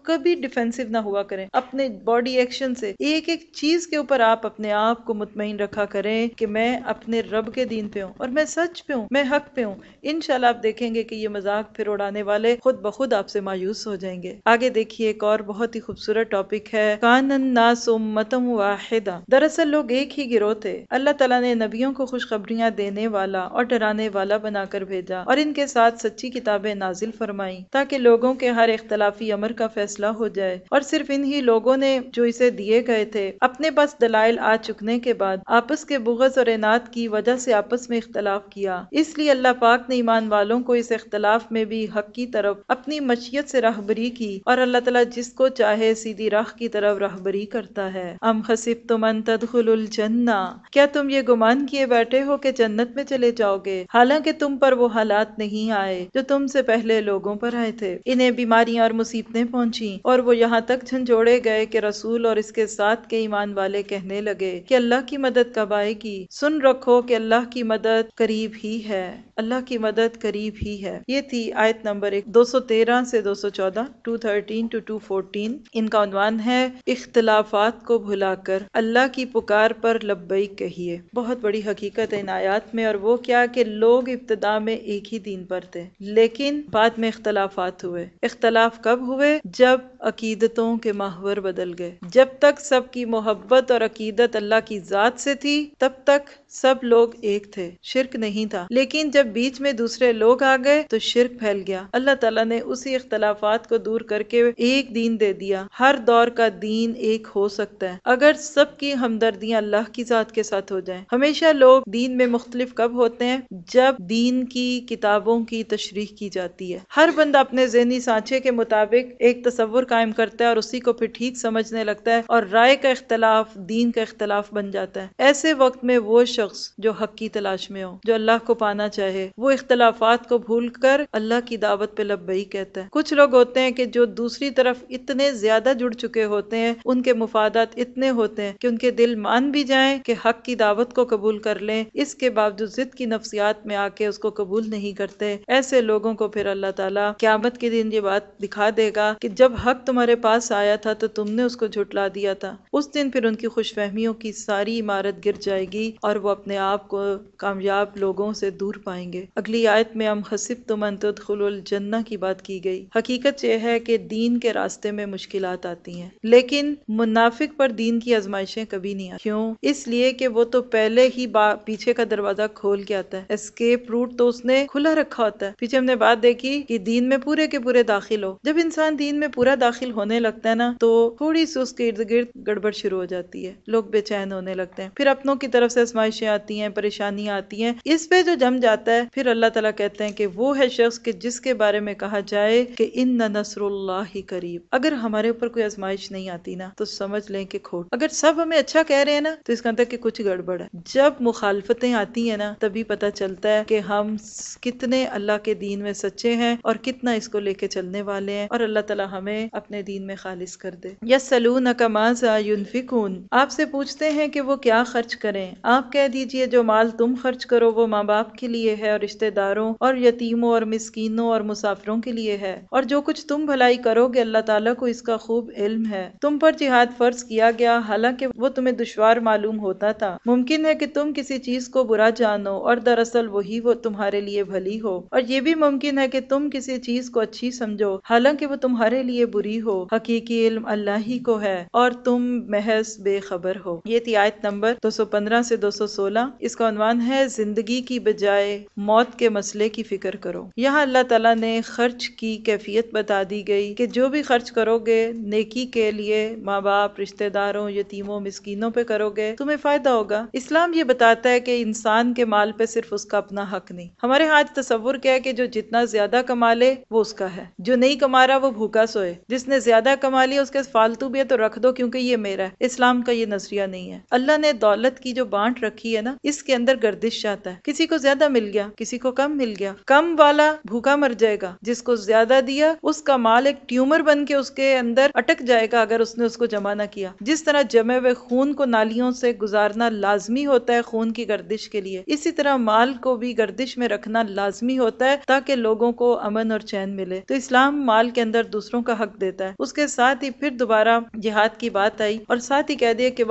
کبھی نہ ہوا کریں اپنے باڈی ایکشن سے ایک ایک چیز کے اوپر آپ اپنے آپ کو مطمئن رکھا کریں کہ میں اپنے رب کے دین پہ ہوں اور میں سچ پہ ہوں میں حق پہ ہوں انشاءاللہ آپ دیکھیں گے کہ یہ مذاق پھر اڑانے والے خود بخود آپ سے مایوس ہو جائیں گے آگے دیکھیے ایک اور بہت ہی خوبصورت ٹاپک ہے کانن ناس امتم واحد واحدہ دراصل لوگ ایک ہی گروہ تھے اللہ تعالیٰ نے نبیوں کو خوشخبریاں دینے والا اور ڈرانے والا بنا کر بھیجا اور ان کے ساتھ سچی کتابیں نازل فرمائیں تاکہ لوگوں کے ہر اختلافی امر کا فیصلہ ہو جائے اور صرف انہی لوگوں نے جو اسے دیے گئے تھے اپنے دلائل آ چکنے کے بعد آپس کے بغض اور اعنات کی وجہ سے آپس میں اختلاف کیا اس لیے اللہ پاک نے ایمان والوں کو اس اختلاف میں بھی حق کی طرف اپنی مشیت سے رہبری کی اور اللہ تعالیٰ جس کو چاہے سیدھی راہ کی طرف رہبری کرتا ہے ہم حسب تم تدخل الجنہ کیا تم یہ گمان کیے بیٹھے ہو کہ جنت میں چلے جاؤ گے حالانکہ تم پر وہ حالات نہیں آئے جو تم سے پہلے لوگوں پر آئے تھے انہیں بیماریاں اور مصیبتیں پہنچیں اور وہ یہاں تک جھنجوڑے گئے کہ رسول اور اس کے ساتھ کے ایمان والے کہنے لگے کہ اللہ کی مدد کب آئے گی سن رکھو کہ اللہ کی مدد قریب ہی ہے اللہ کی مدد قریب ہی ہے یہ تھی آیت نمبر ایک دو سو تیرہ سے دو سو چودہ two thirteen to two fourteen ان کا عنوان ہے اختلافات کو بھلا کر کر اللہ کی پکار پر لبئی کہیے بہت بڑی حقیقت ہے ان آیات میں اور وہ کیا کہ لوگ ابتدا میں ایک ہی دین پر تھے لیکن بعد میں اختلافات ہوئے اختلاف کب ہوئے جب عقیدتوں کے محور بدل گئے جب تک سب کی محبت اور عقیدت اللہ کی ذات سے تھی تب تک سب لوگ ایک تھے شرک نہیں تھا لیکن جب بیچ میں دوسرے لوگ آ گئے تو شرک پھیل گیا اللہ تعالیٰ نے اسی اختلافات کو دور کر کے ایک دین دے دیا ہر دور کا دین ایک ہو سکتا ہے اگر سب کی ہمدردیاں اللہ کی ذات کے ساتھ ہو جائیں ہمیشہ لوگ دین میں مختلف کب ہوتے ہیں جب دین کی کتابوں کی تشریح کی جاتی ہے ہر بندہ اپنے ذہنی سانچے کے مطابق ایک تصور قائم کرتا ہے اور اسی کو پھر ٹھیک سمجھنے لگتا ہے اور رائے کا اختلاف دین کا اختلاف بن جاتا ہے ایسے وقت میں وہ شخص جو حق کی تلاش میں ہو جو اللہ کو پانا چاہے وہ اختلافات کو بھول کر اللہ کی دعوت پہ لبئی کہتا ہے کچھ لوگ ہوتے ہیں کہ جو دوسری طرف اتنے زیادہ جڑ چکے ہوتے ہیں ان کے مفادات اتنے ہوتے ہوتے ہیں کہ ان کے دل مان بھی جائیں کہ حق کی دعوت کو قبول کر لیں اس کے باوجود ضد کی نفسیات میں آ کے اس کو قبول نہیں کرتے ایسے لوگوں کو پھر اللہ تعالیٰ قیامت کے دن یہ بات دکھا دے گا کہ جب حق تمہارے پاس آیا تھا تو تم نے اس کو جھٹلا دیا تھا اس دن پھر ان کی خوش فہمیوں کی ساری عمارت گر جائے گی اور وہ اپنے آپ کو کامیاب لوگوں سے دور پائیں گے اگلی آیت میں ہم خصف تم انتدخل الجنہ کی بات کی گئی حقیقت یہ ہے کہ دین کے راستے میں مشکلات آتی ہیں لیکن منافق پر دین کی آزمائشیں کبھی نہیں آتی کیوں اس لیے کہ وہ تو پہلے ہی با... پیچھے کا دروازہ کھول کے آتا ہے اسکیپ روٹ تو اس نے کھلا رکھا ہوتا ہے پیچھے ہم نے بات دیکھی کہ دین میں پورے کے پورے داخل ہو جب انسان دین میں پورا داخل ہونے لگتا ہے نا تو تھوڑی سی اس کے ارد گرد گڑبڑ شروع ہو جاتی ہے لوگ بے چین ہونے لگتے ہیں پھر اپنوں کی طرف سے آزمائشیں آتی ہیں پریشانیاں آتی ہیں اس پہ جو جم جاتا ہے پھر اللہ تعالیٰ کہتے ہیں کہ وہ ہے شخص کہ جس کے بارے میں کہا جائے کہ ان نصر اللہ ہی قریب اگر ہمارے اوپر کوئی آزمائش نہیں آتی نا تو سمجھ لیں کہ کھوٹ اگر سب ہمیں اچھا کہہ رہے ہیں نا تو اس کا اندر مطلب کہ کچھ گڑبڑ ہے جب مخالفتیں آتی ہیں نا تبھی پتا چلتا ہے کہ ہم کتنے اللہ کے دین میں سچے ہیں اور کتنا اس کو لے کے چلنے والے ہیں اور اللہ تعالیٰ ہمیں اپنے دین میں خالص کر دے یس سلون کا یونفکون آپ سے پوچھتے ہیں کہ وہ کیا خرچ کریں آپ کہہ دیجئے جو مال تم خرچ کرو وہ ماں باپ کے لیے ہے اور رشتہ داروں اور یتیموں اور مسکینوں اور مسافروں کے لیے ہے اور جو کچھ تم بھلائی کرو گے اللہ تعالیٰ کو اس کا خوب علم ہے تم پر جہاد فرض کیا گیا حالانکہ حالانکہ وہ تمہیں دشوار معلوم ہوتا تھا ممکن ہے کہ تم کسی چیز کو برا جانو اور دراصل وہی وہ تمہارے لیے بھلی ہو اور یہ بھی ممکن ہے کہ تم کسی چیز کو اچھی سمجھو حالانکہ وہ تمہارے لیے بری ہو حقیقی علم اللہ ہی کو ہے اور تم محض بے خبر ہو یہ تھی آیت نمبر دو سو پندرہ سے دو سو سولہ اس کا عنوان ہے زندگی کی بجائے موت کے مسئلے کی فکر کرو یہاں اللہ تعالیٰ نے خرچ کی کیفیت بتا دی گئی کہ جو بھی خرچ کرو گے نیکی کے لیے ماں باپ رشتہ داروں یتیموں مسکینوں پہ کرو گے تمہیں فائدہ ہوگا اسلام یہ بتاتا ہے کہ انسان کے مال پہ صرف اس کا اپنا حق نہیں ہمارے ہاتھ تصور کیا ہے کہ جو جتنا زیادہ کما لے وہ اس کا ہے جو نہیں کما رہا وہ بھوکا سوئے جس نے زیادہ کما لیا اس کے فالتو بھی ہے تو رکھ دو کیونکہ یہ میرا ہے اسلام کا یہ نظریہ نہیں ہے اللہ نے دولت کی جو بانٹ رکھی ہے نا اس کے اندر گردش جاتا ہے کسی کو زیادہ مل گیا کسی کو کم مل گیا کم والا بھوکا مر جائے گا جس کو زیادہ دیا اس کا مال ایک ٹیومر بن کے اس کے اندر اٹک جائے گا اگر اس نے اس کو جمع نہ کیا جس طرح جمے ہوئے خون کو نالیوں سے گزارنا لازمی ہوتا ہے خون کی گردش کے لیے اسی طرح مال کو بھی گردش میں رکھنا لازمی ہوتا ہے تاکہ لوگوں کو امن اور چین ملے تو اسلام مال کے اندر دوسروں کا حق دیتا ہے اس کے ساتھ ساتھ ہی ہی پھر دوبارہ جہاد کی بات آئی اور کہہ دیا کہ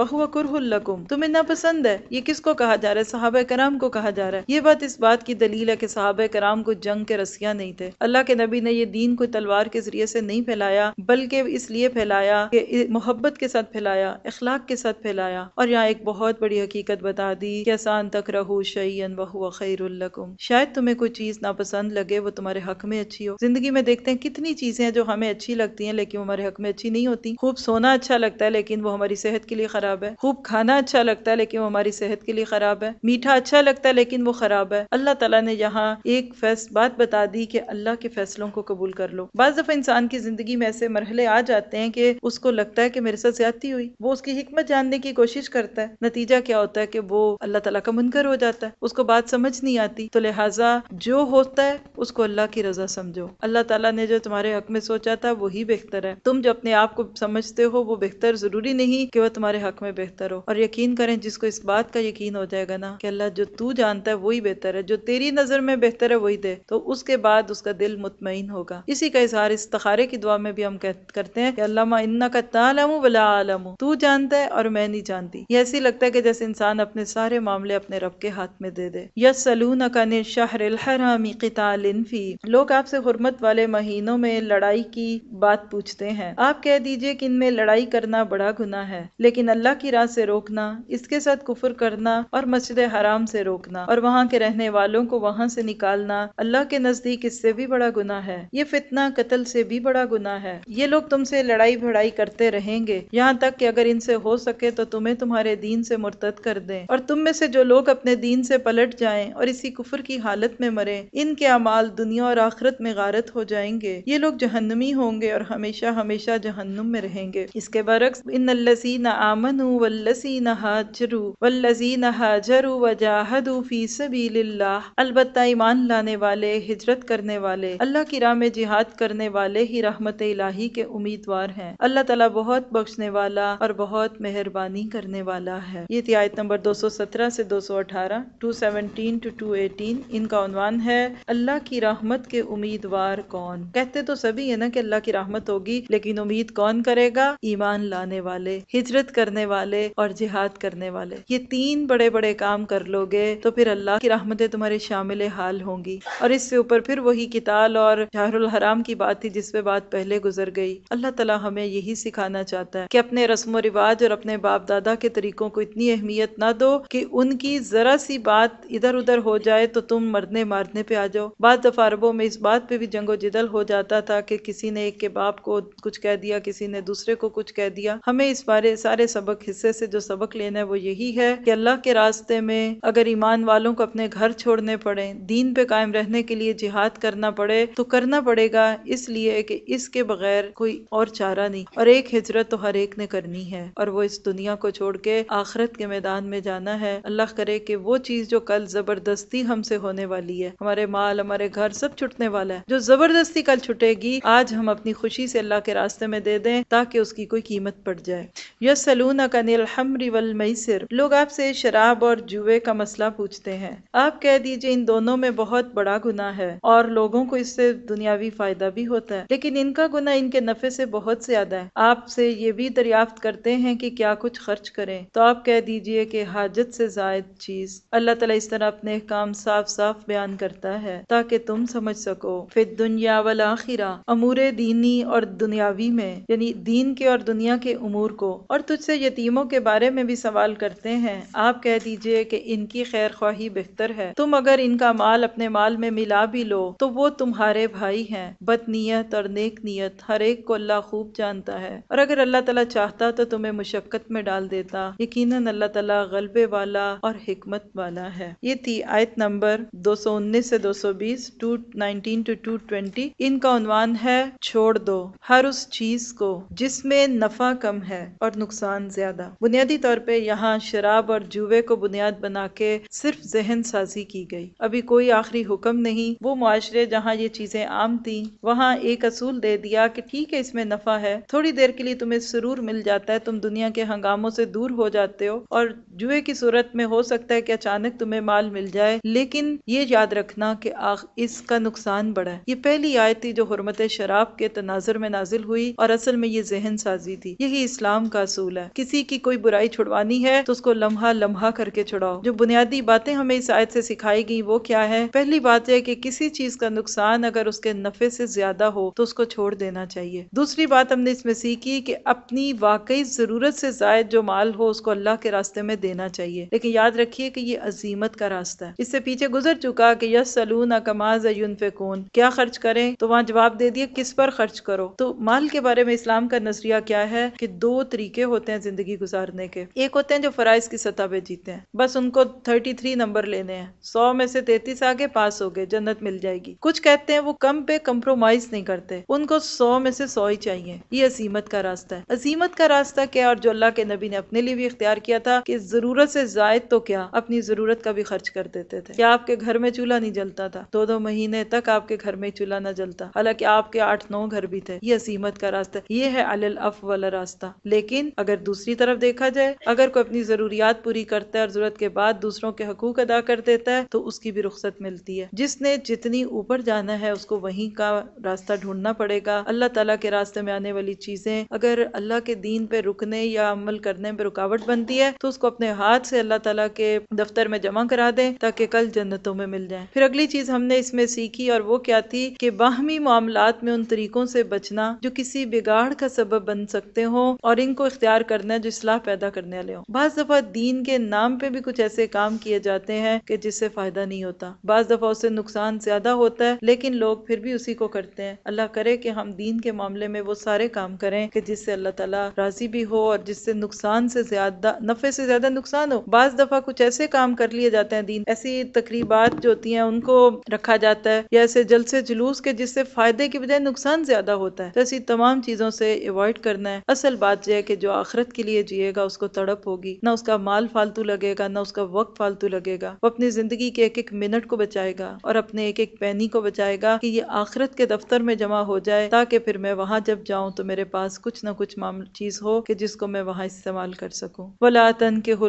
تمہیں نہ پسند ہے یہ کس کو کہا جا رہا ہے صحابہ کرام کو کہا جا رہا ہے یہ بات اس بات کی دلیل ہے کہ صحابہ کرام کو جنگ کے رسیاں نہیں تھے اللہ کے نبی نے یہ دین کو تلوار کے ذریعے سے نہیں پھیلایا بلکہ اس لیے پھیلایا کہ محبت کے ساتھ پھیلایا اخلاق کے ساتھ پھیلایا اور یہاں ایک بہت بڑی حقیقت بتا دی کہ تک رہو خیر شاید تمہیں کوئی چیز ناپسند لگے وہ تمہارے حق میں اچھی ہو زندگی میں دیکھتے ہیں کتنی چیزیں جو ہمیں اچھی لگتی ہیں لیکن وہ ہمارے حق میں اچھی نہیں ہوتی خوب سونا اچھا لگتا ہے لیکن وہ ہماری صحت کے لیے خراب ہے خوب کھانا اچھا لگتا ہے لیکن وہ ہماری صحت کے لیے خراب ہے میٹھا اچھا لگتا ہے لیکن وہ خراب ہے اللہ تعالیٰ نے یہاں ایک فیص بات بتا دی کہ اللہ کے فیصلوں کو قبول کر لو بعض دفعہ انسان کی زندگی میں ایسے مرحلے آ جاتے ہیں کہ اس کو لگتا ہے کہ میرے ساتھ زیادتی ہوئی وہ اس کی حکمت جاننے کی کوشش کرتا ہے نتیجہ کیا ہوتا ہے کہ وہ اللہ تعالیٰ کا منکر ہو جاتا ہے اس کو بات سمجھ نہیں آتی تو لہٰذا جو ہوتا ہے اس کو اللہ کی رضا سمجھو اللہ تعالیٰ نے جو تمہارے حق میں سوچا تھا وہی بہتر ہے تم جو اپنے آپ کو سمجھتے ہو وہ بہتر ضروری نہیں کہ وہ تمہارے حق میں بہتر ہو اور یقین کریں جس کو اس بات کا یقین ہو جائے گا نا کہ اللہ جو تو جانتا ہے وہی بہتر ہے جو تیری نظر میں بہتر ہے وہی دے تو اس کے بعد اس کا دل مطمئن ہوگا اسی کا اظہار استخارے کی دعا میں بھی ہم کرتے ہیں کہ اللہ ان کا ولا عالم تو جان جانتا ہے اور میں نہیں جانتی یہ ایسی لگتا ہے کہ جیسے انسان اپنے سارے معاملے اپنے رب کے ہاتھ میں دے دے یسلون کن شہر الحرام قتال فی لوگ آپ سے حرمت والے مہینوں میں لڑائی کی بات پوچھتے ہیں آپ کہہ دیجئے کہ ان میں لڑائی کرنا بڑا گناہ ہے لیکن اللہ کی راہ سے روکنا اس کے ساتھ کفر کرنا اور مسجد حرام سے روکنا اور وہاں کے رہنے والوں کو وہاں سے نکالنا اللہ کے نزدیک اس سے بھی بڑا گناہ ہے یہ فتنہ قتل سے بھی بڑا گناہ ہے یہ لوگ تم سے لڑائی بھڑائی کرتے رہیں گے یہاں تک کہ اگر ان سے ہو سکے تو تمہیں تمہارے دین سے مرتد کر دیں اور تم میں سے جو لوگ اپنے دین سے پلٹ جائیں اور اسی کفر کی حالت میں مریں ان کے عمال دنیا اور آخرت میں غارت ہو جائیں گے یہ لوگ جہنمی ہوں گے اور ہمیشہ ہمیشہ جہنم میں رہیں گے اس کے برعکس ان وجاہدوا فی سبیل اللہ البتہ ایمان لانے والے ہجرت کرنے والے اللہ کی راہ میں جہاد کرنے والے ہی رحمت الہی کے امیدوار ہیں اللہ تعالیٰ بہت بخشنے والا اور بہت بہت مہربانی کرنے والا ہے یہ آیت نمبر دو سو سترہ سے دو سو اٹھارہ two seventeen to two eighteen ان کا عنوان ہے اللہ کی رحمت کے امیدوار کون کہتے تو سبھی نا کہ اللہ کی رحمت ہوگی لیکن امید کون کرے گا ایمان لانے والے ہجرت کرنے والے اور جہاد کرنے والے یہ تین بڑے بڑے کام کر لو گے تو پھر اللہ کی رحمتیں تمہارے شامل حال ہوں گی اور اس سے اوپر پھر وہی کتال اور شاہر الحرام کی بات تھی جس پہ بات پہلے گزر گئی اللہ تعالیٰ ہمیں یہی سکھانا چاہتا ہے کہ اپنے رسم و رواج اور اپنے باپ دادا کے طریقوں کو اتنی اہمیت نہ دو کہ ان کی ذرا سی بات ادھر ادھر ہو جائے تو تم مرنے مارنے پہ آ جاؤ بعض دفعہ عربوں میں اس بات پہ بھی جنگ و جدل ہو جاتا تھا کہ کسی نے ایک کے باپ کو کچھ کہہ دیا کسی نے دوسرے کو کچھ کہہ دیا ہمیں اس بارے سارے سبق حصے سے جو سبق لینا ہے وہ یہی ہے کہ اللہ کے راستے میں اگر ایمان والوں کو اپنے گھر چھوڑنے پڑے دین پہ قائم رہنے کے لیے جہاد کرنا پڑے تو کرنا پڑے گا اس لیے کہ اس کے بغیر کوئی اور چارہ نہیں اور ایک ہجرت تو ہر ایک نے کرنی ہے اور وہ اس دنیا کو چھوڑ کے آخرت کے میدان میں جانا ہے اللہ کرے کہ وہ چیز جو کل زبردستی ہم سے ہونے والی ہے ہمارے مال ہمارے گھر سب چھٹنے والا ہے جو زبردستی کل چھٹے گی آج ہم اپنی خوشی سے اللہ کے راستے میں دے دیں تاکہ اس کی کوئی قیمت پڑ جائے یا سلون اکن الحمریول میسر لوگ آپ سے شراب اور جوئے کا مسئلہ پوچھتے ہیں آپ کہہ دیجیے ان دونوں میں بہت بڑا گناہ ہے اور لوگوں کو اس سے دنیاوی فائدہ بھی ہوتا ہے لیکن ان کا گنا ان کے نفے سے بہت زیادہ ہے آپ سے یہ بھی دریافت کرتے ہیں کہ کیا کچھ خرچ کریں تو آپ کہہ دیجئے کہ حاجت سے زائد چیز اللہ تعالیٰ اس طرح اپنے کام صاف صاف بیان کرتا ہے تاکہ تم سمجھ سکو والآخرہ امور دینی اور دنیاوی میں یعنی دین کے کے اور دنیا امور کو اور تجھ سے یتیموں کے بارے میں بھی سوال کرتے ہیں آپ کہہ دیجئے کہ ان کی خیر خواہی بہتر ہے تم اگر ان کا مال اپنے مال میں ملا بھی لو تو وہ تمہارے بھائی ہیں بد نیت اور نیک نیت ہر ایک کو اللہ خوب جانتا ہے اور اگر اللہ تعالیٰ چاہتا تو تم مشقت میں ڈال دیتا یقیناً اللہ تعالیٰ غلبے والا اور حکمت والا ہے یہ تھی آیت نمبر دو سو انیس سے دو سو بیس two to two nineteen twenty ان کا عنوان ہے چھوڑ دو ہر اس چیز کو جس میں نفع کم ہے اور نقصان زیادہ بنیادی طور پہ یہاں شراب اور جوئے کو بنیاد بنا کے صرف ذہن سازی کی گئی ابھی کوئی آخری حکم نہیں وہ معاشرے جہاں یہ چیزیں عام تھی وہاں ایک اصول دے دیا کہ ٹھیک ہے اس میں نفع ہے تھوڑی دیر کے لیے تمہیں سرور مل جاتا ہے تم تم دنیا کے ہنگاموں سے دور ہو جاتے ہو اور جوئے کی صورت میں ہو سکتا ہے کہ اچانک تمہیں مال مل جائے لیکن یہ یاد رکھنا کہ اس کا نقصان بڑا ہے یہ پہلی آیت تھی جو حرمت شراب کے تناظر میں نازل ہوئی اور اصل میں یہ ذہن سازی تھی یہی اسلام کا اصول ہے کسی کی کوئی برائی چھڑوانی ہے تو اس کو لمحہ لمحہ کر کے چھڑاؤ جو بنیادی باتیں ہمیں اس آیت سے سکھائی گئی وہ کیا ہے پہلی بات ہے کہ کسی چیز کا نقصان اگر اس کے نفع سے زیادہ ہو تو اس کو چھوڑ دینا چاہیے دوسری بات ہم نے اس میں سیکھی کہ اپنی واقعی ضرورت ضرورت سے زائد جو مال ہو اس کو اللہ کے راستے میں دینا چاہیے لیکن یاد رکھیے گزر چکا کہ یس سلون کیا خرچ کریں تو تو وہاں جواب دے کس پر خرچ کرو مال کے بارے میں اسلام کا نظریہ کیا ہے کہ دو طریقے ہوتے ہیں زندگی گزارنے کے ایک ہوتے ہیں جو فرائض کی سطح پہ جیتے ہیں بس ان کو تھرٹی تھری نمبر لینے ہیں سو میں سے تینتیس آگے پاس ہو گئے جنت مل جائے گی کچھ کہتے ہیں وہ کم پہ کمپرومائز نہیں کرتے ان کو سو میں سے سو ہی چاہیے یہ عظیمت کا راستہ ہے عظیمت کا راستہ کیا اور جو اللہ کے نبی نے اپنے لیے بھی اختیار کیا تھا کہ ضرورت سے زائد تو کیا اپنی ضرورت کا بھی خرچ کر دیتے تھے کیا آپ کے گھر میں چولہا نہیں جلتا تھا دو دو مہینے تک آپ کے گھر میں چولہا نہ جلتا حالانکہ آپ کے آٹھ نو گھر بھی تھے یہ عصیمت کا راستہ یہ ہے علی الف والا راستہ لیکن اگر دوسری طرف دیکھا جائے اگر کوئی اپنی ضروریات پوری کرتا ہے اور ضرورت کے بعد دوسروں کے حقوق ادا کر دیتا ہے تو اس کی بھی رخصت ملتی ہے جس نے جتنی اوپر جانا ہے اس کو وہیں کا راستہ ڈھونڈنا پڑے گا اللہ تعالیٰ کے راستے میں آنے والی چیزیں اگر اللہ کے دین پہ رکنے یا عمل کرنے میں رکاوٹ بنتی ہے تو اس کو اپنے ہاتھ سے اللہ تعالیٰ کے دفتر میں جمع کرا دیں تاکہ کل جنتوں میں مل جائیں پھر اگلی چیز ہم نے اس میں سیکھی اور وہ کیا تھی کہ باہمی معاملات میں ان طریقوں سے بچنا جو کسی بگاڑ کا سبب بن سکتے ہوں اور ان کو اختیار کرنا جو اصلاح پیدا کرنے والے ہوں بعض دفعہ دین کے نام پہ بھی کچھ ایسے کام کیے جاتے ہیں کہ جس سے فائدہ نہیں ہوتا بعض دفعہ اس سے نقصان زیادہ ہوتا ہے لیکن لوگ پھر بھی اسی کو کرتے ہیں اللہ کرے کہ ہم دین کے معاملے میں وہ سارے کام کریں کہ جس سے اللہ تعالیٰ راضی بھی ہو ہو اور جس سے نقصان سے زیادہ نفع سے زیادہ نقصان ہو بعض دفعہ کچھ ایسے کام کر لیے جاتے ہیں دین ایسی تقریبات جو ہوتی ہیں ان کو رکھا جاتا ہے یا ایسے جلسے جلوس کے جس سے فائدے کی بجائے نقصان زیادہ ہوتا ہے تو ایسی تمام چیزوں سے اوائڈ کرنا ہے اصل بات یہ ہے کہ جو آخرت کے لیے جیے گا اس کو تڑپ ہوگی نہ اس کا مال فالتو لگے گا نہ اس کا وقت فالتو لگے گا وہ اپنی زندگی کے ایک ایک منٹ کو بچائے گا اور اپنے ایک ایک پینی کو بچائے گا کہ یہ آخرت کے دفتر میں جمع ہو جائے تاکہ پھر میں وہاں جب جاؤں تو میرے پاس کچھ نہ کچھ چیز ہو کہ جس جس کو میں وہاں استعمال کر سکوں تن کے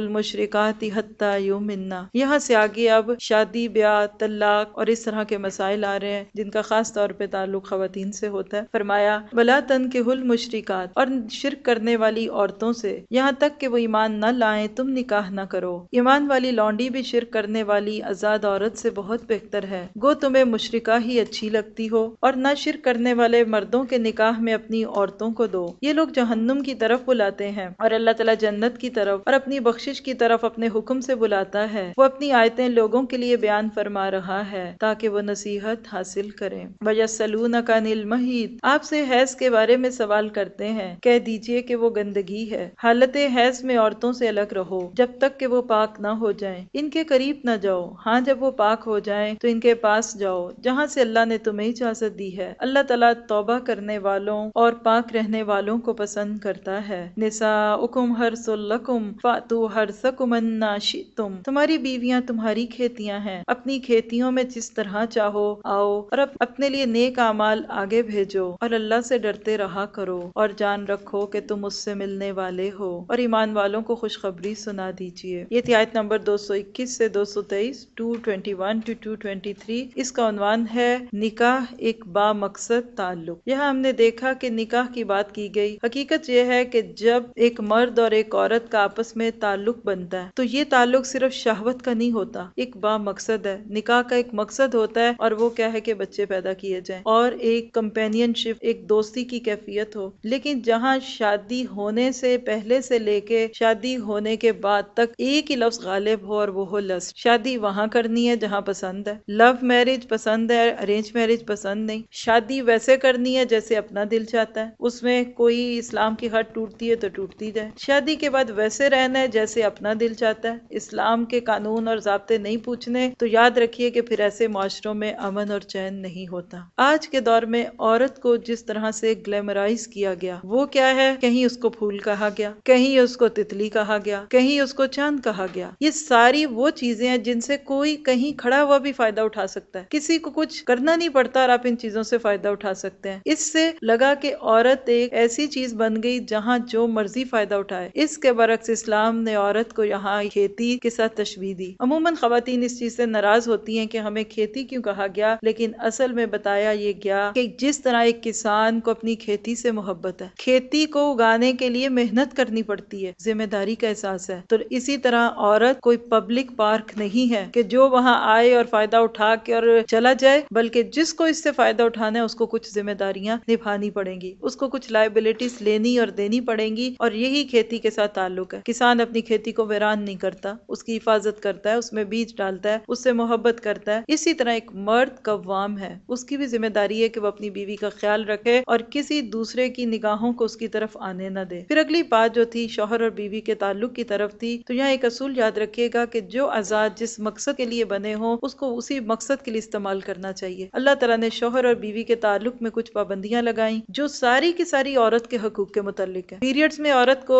بیاہ طلاق اور اس طرح کے مسائل آ رہے ہیں جن کا خاص طور پہ خواتین سے ہوتا ہے فرمایا تن کے حل مشرقات اور شرک کرنے والی عورتوں سے یہاں تک کہ وہ ایمان نہ لائیں تم نکاح نہ کرو ایمان والی لانڈی بھی شرک کرنے والی آزاد عورت سے بہت بہتر ہے گو تمہیں مشرکہ ہی اچھی لگتی ہو اور نہ شرک کرنے والے مردوں کے نکاح میں اپنی عورتوں کو دو یہ لوگ جہنم کی طرف بلاتے ہیں اور اللہ تعالیٰ جنت کی طرف اور اپنی بخشش کی طرف اپنے حکم سے بلاتا ہے وہ اپنی آیتیں لوگوں کے لیے بیان فرما رہا ہے تاکہ وہ نصیحت حاصل کریں وَيَسَّلُونَ نکان الْمَحِيدِ آپ سے حیض کے بارے میں سوال کرتے ہیں کہہ دیجئے کہ وہ گندگی ہے حالت حیض میں عورتوں سے الگ رہو جب تک کہ وہ پاک نہ ہو جائیں ان کے قریب نہ جاؤ ہاں جب وہ پاک ہو جائیں تو ان کے پاس جاؤ جہاں سے اللہ نے تمہیں اجازت دی ہے اللہ تعالیٰ توبہ کرنے والوں اور پاک رہنے والوں کو پسند کرتا ہے نساؤکم حرس لکم فاتو حرسکم انا شئتم تمہاری بیویاں تمہاری کھیتیاں ہیں اپنی کھیتیوں میں جس طرح چاہو آؤ اور اپنے لیے نیک عامال آگے بھیجو اور اللہ سے ڈرتے رہا کرو اور جان رکھو کہ تم اس سے ملنے والے ہو اور ایمان والوں کو خوشخبری سنا دیجیے یہ تعایت نمبر دو سو اکیس سے دو سو تیئیس ٹو ون ٹو تھری اس کا عنوان ہے نکاح ایک با مقصد تعلق یہاں ہم نے دیکھا کہ نکاح کی بات کی گئی حقیقت یہ ہے کہ جب ایک مرد اور ایک عورت کا آپس میں تعلق بنتا ہے تو یہ تعلق صرف شہوت کا نہیں ہوتا ایک با مقصد ہے نکاح کا ایک مقصد ہوتا ہے اور وہ کیا ہے کہ بچے پیدا کیے جائیں اور ایک کمپینین شپ ایک دوستی کی کیفیت ہو لیکن جہاں شادی ہونے سے پہلے سے لے کے شادی ہونے کے بعد تک ایک ہی لفظ غالب ہو اور وہ ہو لسٹ شادی وہاں کرنی ہے جہاں پسند ہے لو میرج پسند ہے ارینج میرج پسند نہیں شادی ویسے کرنی ہے جیسے اپنا دل چاہتا ہے اس میں کوئی اسلام کی ہٹ ٹوٹتی ہے تو ٹوٹتی جائے شادی کے بعد ویسے رہنا ہے جیسے اپنا دل چاہتا ہے اسلام کے قانون اور ضابطے نہیں پوچھنے تو یاد رکھیے کہ پھر ایسے معاشروں میں امن اور چین نہیں ہوتا آج کے دور میں عورت کو جس طرح سے گلیمرائز کیا گیا وہ کیا ہے کہیں اس کو پھول کہا گیا کہیں اس کو تتلی کہا گیا کہیں اس کو چاند کہا گیا یہ ساری وہ چیزیں ہیں جن سے کوئی کہیں کھڑا ہوا بھی فائدہ اٹھا سکتا ہے کسی کو کچھ کرنا نہیں پڑتا اور آپ ان چیزوں سے فائدہ اٹھا سکتے ہیں اس سے لگا کہ عورت ایک ایسی چیز بن گئی جہاں جو جو مرضی فائدہ اٹھائے اس کے برعکس اسلام نے عورت کو یہاں کھیتی کے ساتھ تشویح دی عموماً خواتین اس چیز سے ناراض ہوتی ہیں کہ ہمیں کھیتی کیوں کہا گیا لیکن اصل میں بتایا یہ گیا کہ جس طرح ایک کسان کو اپنی کھیتی سے محبت ہے کھیتی کو اگانے کے لیے محنت کرنی پڑتی ہے ذمہ داری کا احساس ہے تو اسی طرح عورت کوئی پبلک پارک نہیں ہے کہ جو وہاں آئے اور فائدہ اٹھا کے اور چلا جائے بلکہ جس کو اس سے فائدہ اٹھانا ہے اس کو کچھ ذمہ داریاں نبھانی پڑیں گی اس کو کچھ لائبلٹیز لینی اور دینی پڑے جائیں گی اور یہی کھیتی کے ساتھ تعلق ہے کسان اپنی کھیتی کو ویران نہیں کرتا اس کی حفاظت کرتا ہے اس میں بیج ڈالتا ہے اس سے محبت کرتا ہے اسی طرح ایک مرد قوام ہے اس کی بھی ذمہ داری ہے کہ وہ اپنی بیوی کا خیال رکھے اور کسی دوسرے کی نگاہوں کو اس کی طرف آنے نہ دے پھر اگلی بات جو تھی شوہر اور بیوی کے تعلق کی طرف تھی تو یہاں ایک اصول یاد رکھیے گا کہ جو آزاد جس مقصد کے لیے بنے ہوں اس کو اسی مقصد کے لیے استعمال کرنا چاہیے اللہ تعالیٰ نے شوہر اور بیوی کے تعلق میں کچھ پابندیاں لگائیں جو ساری کی ساری عورت کے حقوق کے متعلق ہے پیریڈز میں عورت کو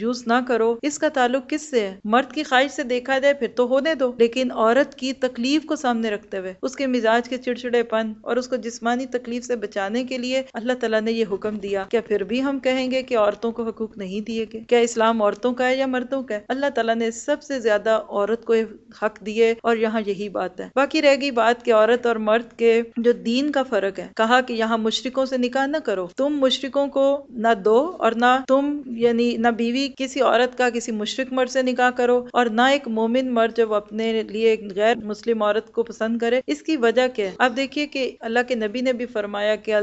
یوز نہ کرو اس کا تعلق کس سے ہے مرد کی خواہش سے دیکھا جائے پھر تو ہونے دو لیکن عورت کی تکلیف کو سامنے رکھتے ہوئے اس کے مزاج کے چڑچڑے پن اور اس کو جسمانی تکلیف سے بچانے کے لیے اللہ تعالیٰ نے یہ حکم دیا کیا پھر بھی ہم کہیں گے کہ عورتوں کو حقوق نہیں دیے گئے کیا اسلام عورتوں کا ہے یا مردوں کا ہے اللہ تعالیٰ نے سب سے زیادہ عورت کو حق دیے اور یہاں یہی بات ہے باقی رہ گئی بات کہ عورت اور مرد کے جو دین کا فرق ہے کہا کہ یہاں مشرقوں سے نکاح نہ کرو تم مشرقوں کو نہ دو اور نہ تم تم یعنی نہ بیوی کسی عورت کا کسی مشرق مرد سے نکاح کرو اور نہ ایک مومن مرد جب اپنے لیے ایک غیر مسلم عورت کو پسند کرے اس کی وجہ کیا ہے کہ اللہ کے نبی نے بھی فرمایا کہ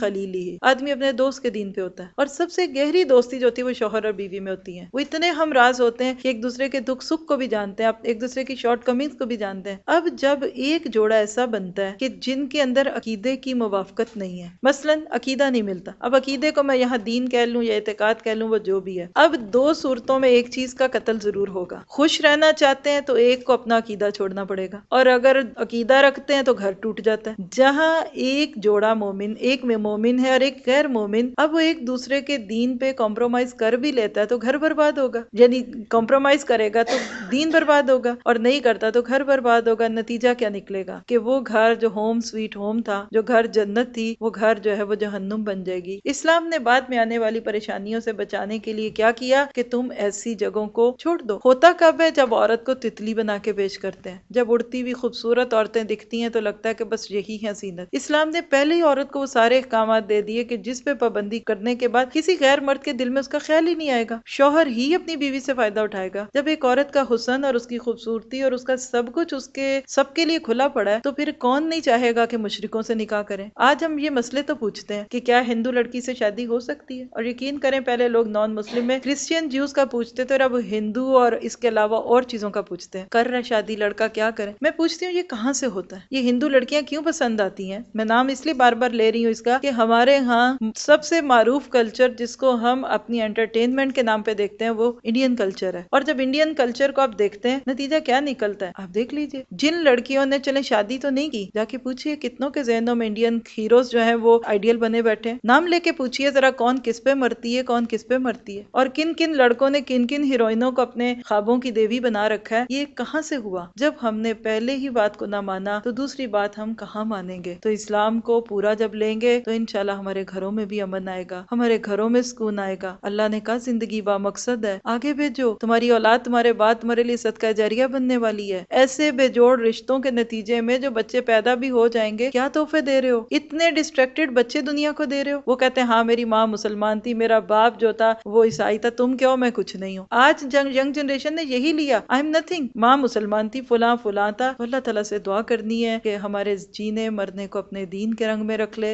خلیلی ہے ہے آدمی اپنے دوست کے دین پہ ہوتا اور سب سے گہری دوستی جو ہوتی ہے وہ شوہر اور بیوی میں ہوتی ہے وہ اتنے ہم راز ہوتے ہیں کہ ایک دوسرے کے دکھ سکھ کو بھی جانتے ہیں ایک دوسرے کی شارٹ کمیز کو بھی جانتے ہیں اب جب ایک جوڑا ایسا بنتا ہے کہ جن کے اندر عقیدے کی موافقت نہیں ہے مثلاً عقیدہ نہیں ملتا اب عقیدے کو میں یہاں یقین کہہ لوں یا اعتقاد کہہ لوں وہ جو بھی ہے اب دو صورتوں میں ایک چیز کا قتل ضرور ہوگا خوش رہنا چاہتے ہیں تو ایک کو اپنا عقیدہ چھوڑنا پڑے گا اور اگر عقیدہ رکھتے ہیں تو گھر ٹوٹ جاتا ہے جہاں ایک جوڑا مومن ایک میں مومن ہے اور ایک غیر مومن اب وہ ایک دوسرے کے دین پہ کمپرومائز کر بھی لیتا ہے تو گھر برباد ہوگا یعنی کمپرومائز کرے گا تو دین برباد ہوگا اور نہیں کرتا تو گھر برباد ہوگا نتیجہ کیا نکلے گا کہ وہ گھر جو ہوم سویٹ ہوم تھا جو گھر جنت تھی وہ گھر جو ہے وہ جہنم بن جائے گی اسلام نے بعد میں آنے والی پریشانیوں سے بچانے کے لیے کیا کیا کہ تم ایسی جگہوں کو چھوڑ دو ہوتا کب ہے جب عورت کو تتلی بنا کے پیش کرتے ہیں جب اڑتی ہوئی خوبصورت عورتیں دکھتی ہیں تو لگتا ہے کہ بس یہی ہے اسلام نے پہلے ہی عورت کو وہ سارے احکامات دے دیے جس پہ پابندی کرنے کے بعد کسی غیر مرد کے دل میں اس کا خیال ہی نہیں آئے گا شوہر ہی اپنی بیوی سے فائدہ اٹھائے گا جب ایک عورت کا حسن اور اس کی خوبصورتی اور اس کا سب کچھ اس کے سب کے لیے کھلا پڑا ہے تو پھر کون نہیں چاہے گا کہ مشرقوں سے نکاح کریں آج ہم یہ مسئلے تو پوچھتے ہیں کہ کیا ہندو لڑکی سے شادی ہو سکتی ہے اور یقین کریں پہلے لوگ نان مسلم میں کرسچین جیوز کا پوچھتے تھے اور اب ہندو اور اس کے علاوہ اور چیزوں کا پوچھتے ہیں کر رہے شادی لڑکا کیا کرے میں پوچھتی ہوں یہ کہاں سے ہوتا ہے یہ ہندو لڑکیاں کیوں پسند آتی ہیں میں نام اس لیے بار بار لے رہی ہوں اس کا کہ ہمارے ہاں سب سے معروف کلچر جس کو ہم اپنی انٹرٹینمنٹ کے نام پہ دیکھتے ہیں وہ انڈین کلچر ہے اور جب انڈین کلچر کو آپ دیکھتے ہیں نتیجہ کیا نکلتا ہے آپ دیکھ لیجیے جن لڑکیوں نے چلے شادی تو نہیں کی جا کے پوچھیے کتنوں کے ذہنوں میں انڈین ہیروز جو ہیں وہ آئیڈیل بنے بیٹھے نام لے کے پوچھیے ذرا کون کس پہ مرتی ہے کون کس پہ مرتی ہے اور کن کن لڑکوں نے کن کن ہیروئنوں کو اپنے خوابوں کی دیوی بنا رکھا ہے یہ کہاں سے ہوا جب ہم نے پہلے ہی بات کو نہ مانا تو دوسری بات ہم کہاں مانیں گے تو اسلام کو پورا جب لیں گے تو انشاءاللہ ہمارے گھروں میں بھی امن آئے گا ہمارے گھروں میں سکون آئے گا اللہ نے کہا زندگی با مقصد ہے آگے بھیجو تمہاری اولاد تمہارے بات تمہارے لیے صدقہ جاریہ بننے والی ہے ایسے بے جوڑ رشتوں کے نتیجے میں جو بچے پیدا بھی ہو جائیں گے کیا تحفے دے رہے ہو اتنے ڈسٹریکٹڈ بچے دنیا کو دے رہے ہو وہ کہتے ہیں ہاں میری ماں مسلم مسلمان تھی میرا باپ جو تھا وہ عیسائی تھا تم کیا ہو میں کچھ نہیں ہوں آج ینگ جنریشن نے یہی لیا آئی ایم نتھنگ ماں مسلمان تھی فلاں فلاں تھا اللہ تعالیٰ سے دعا کرنی ہے کہ ہمارے جینے مرنے کو اپنے دین کے رنگ میں رکھ لے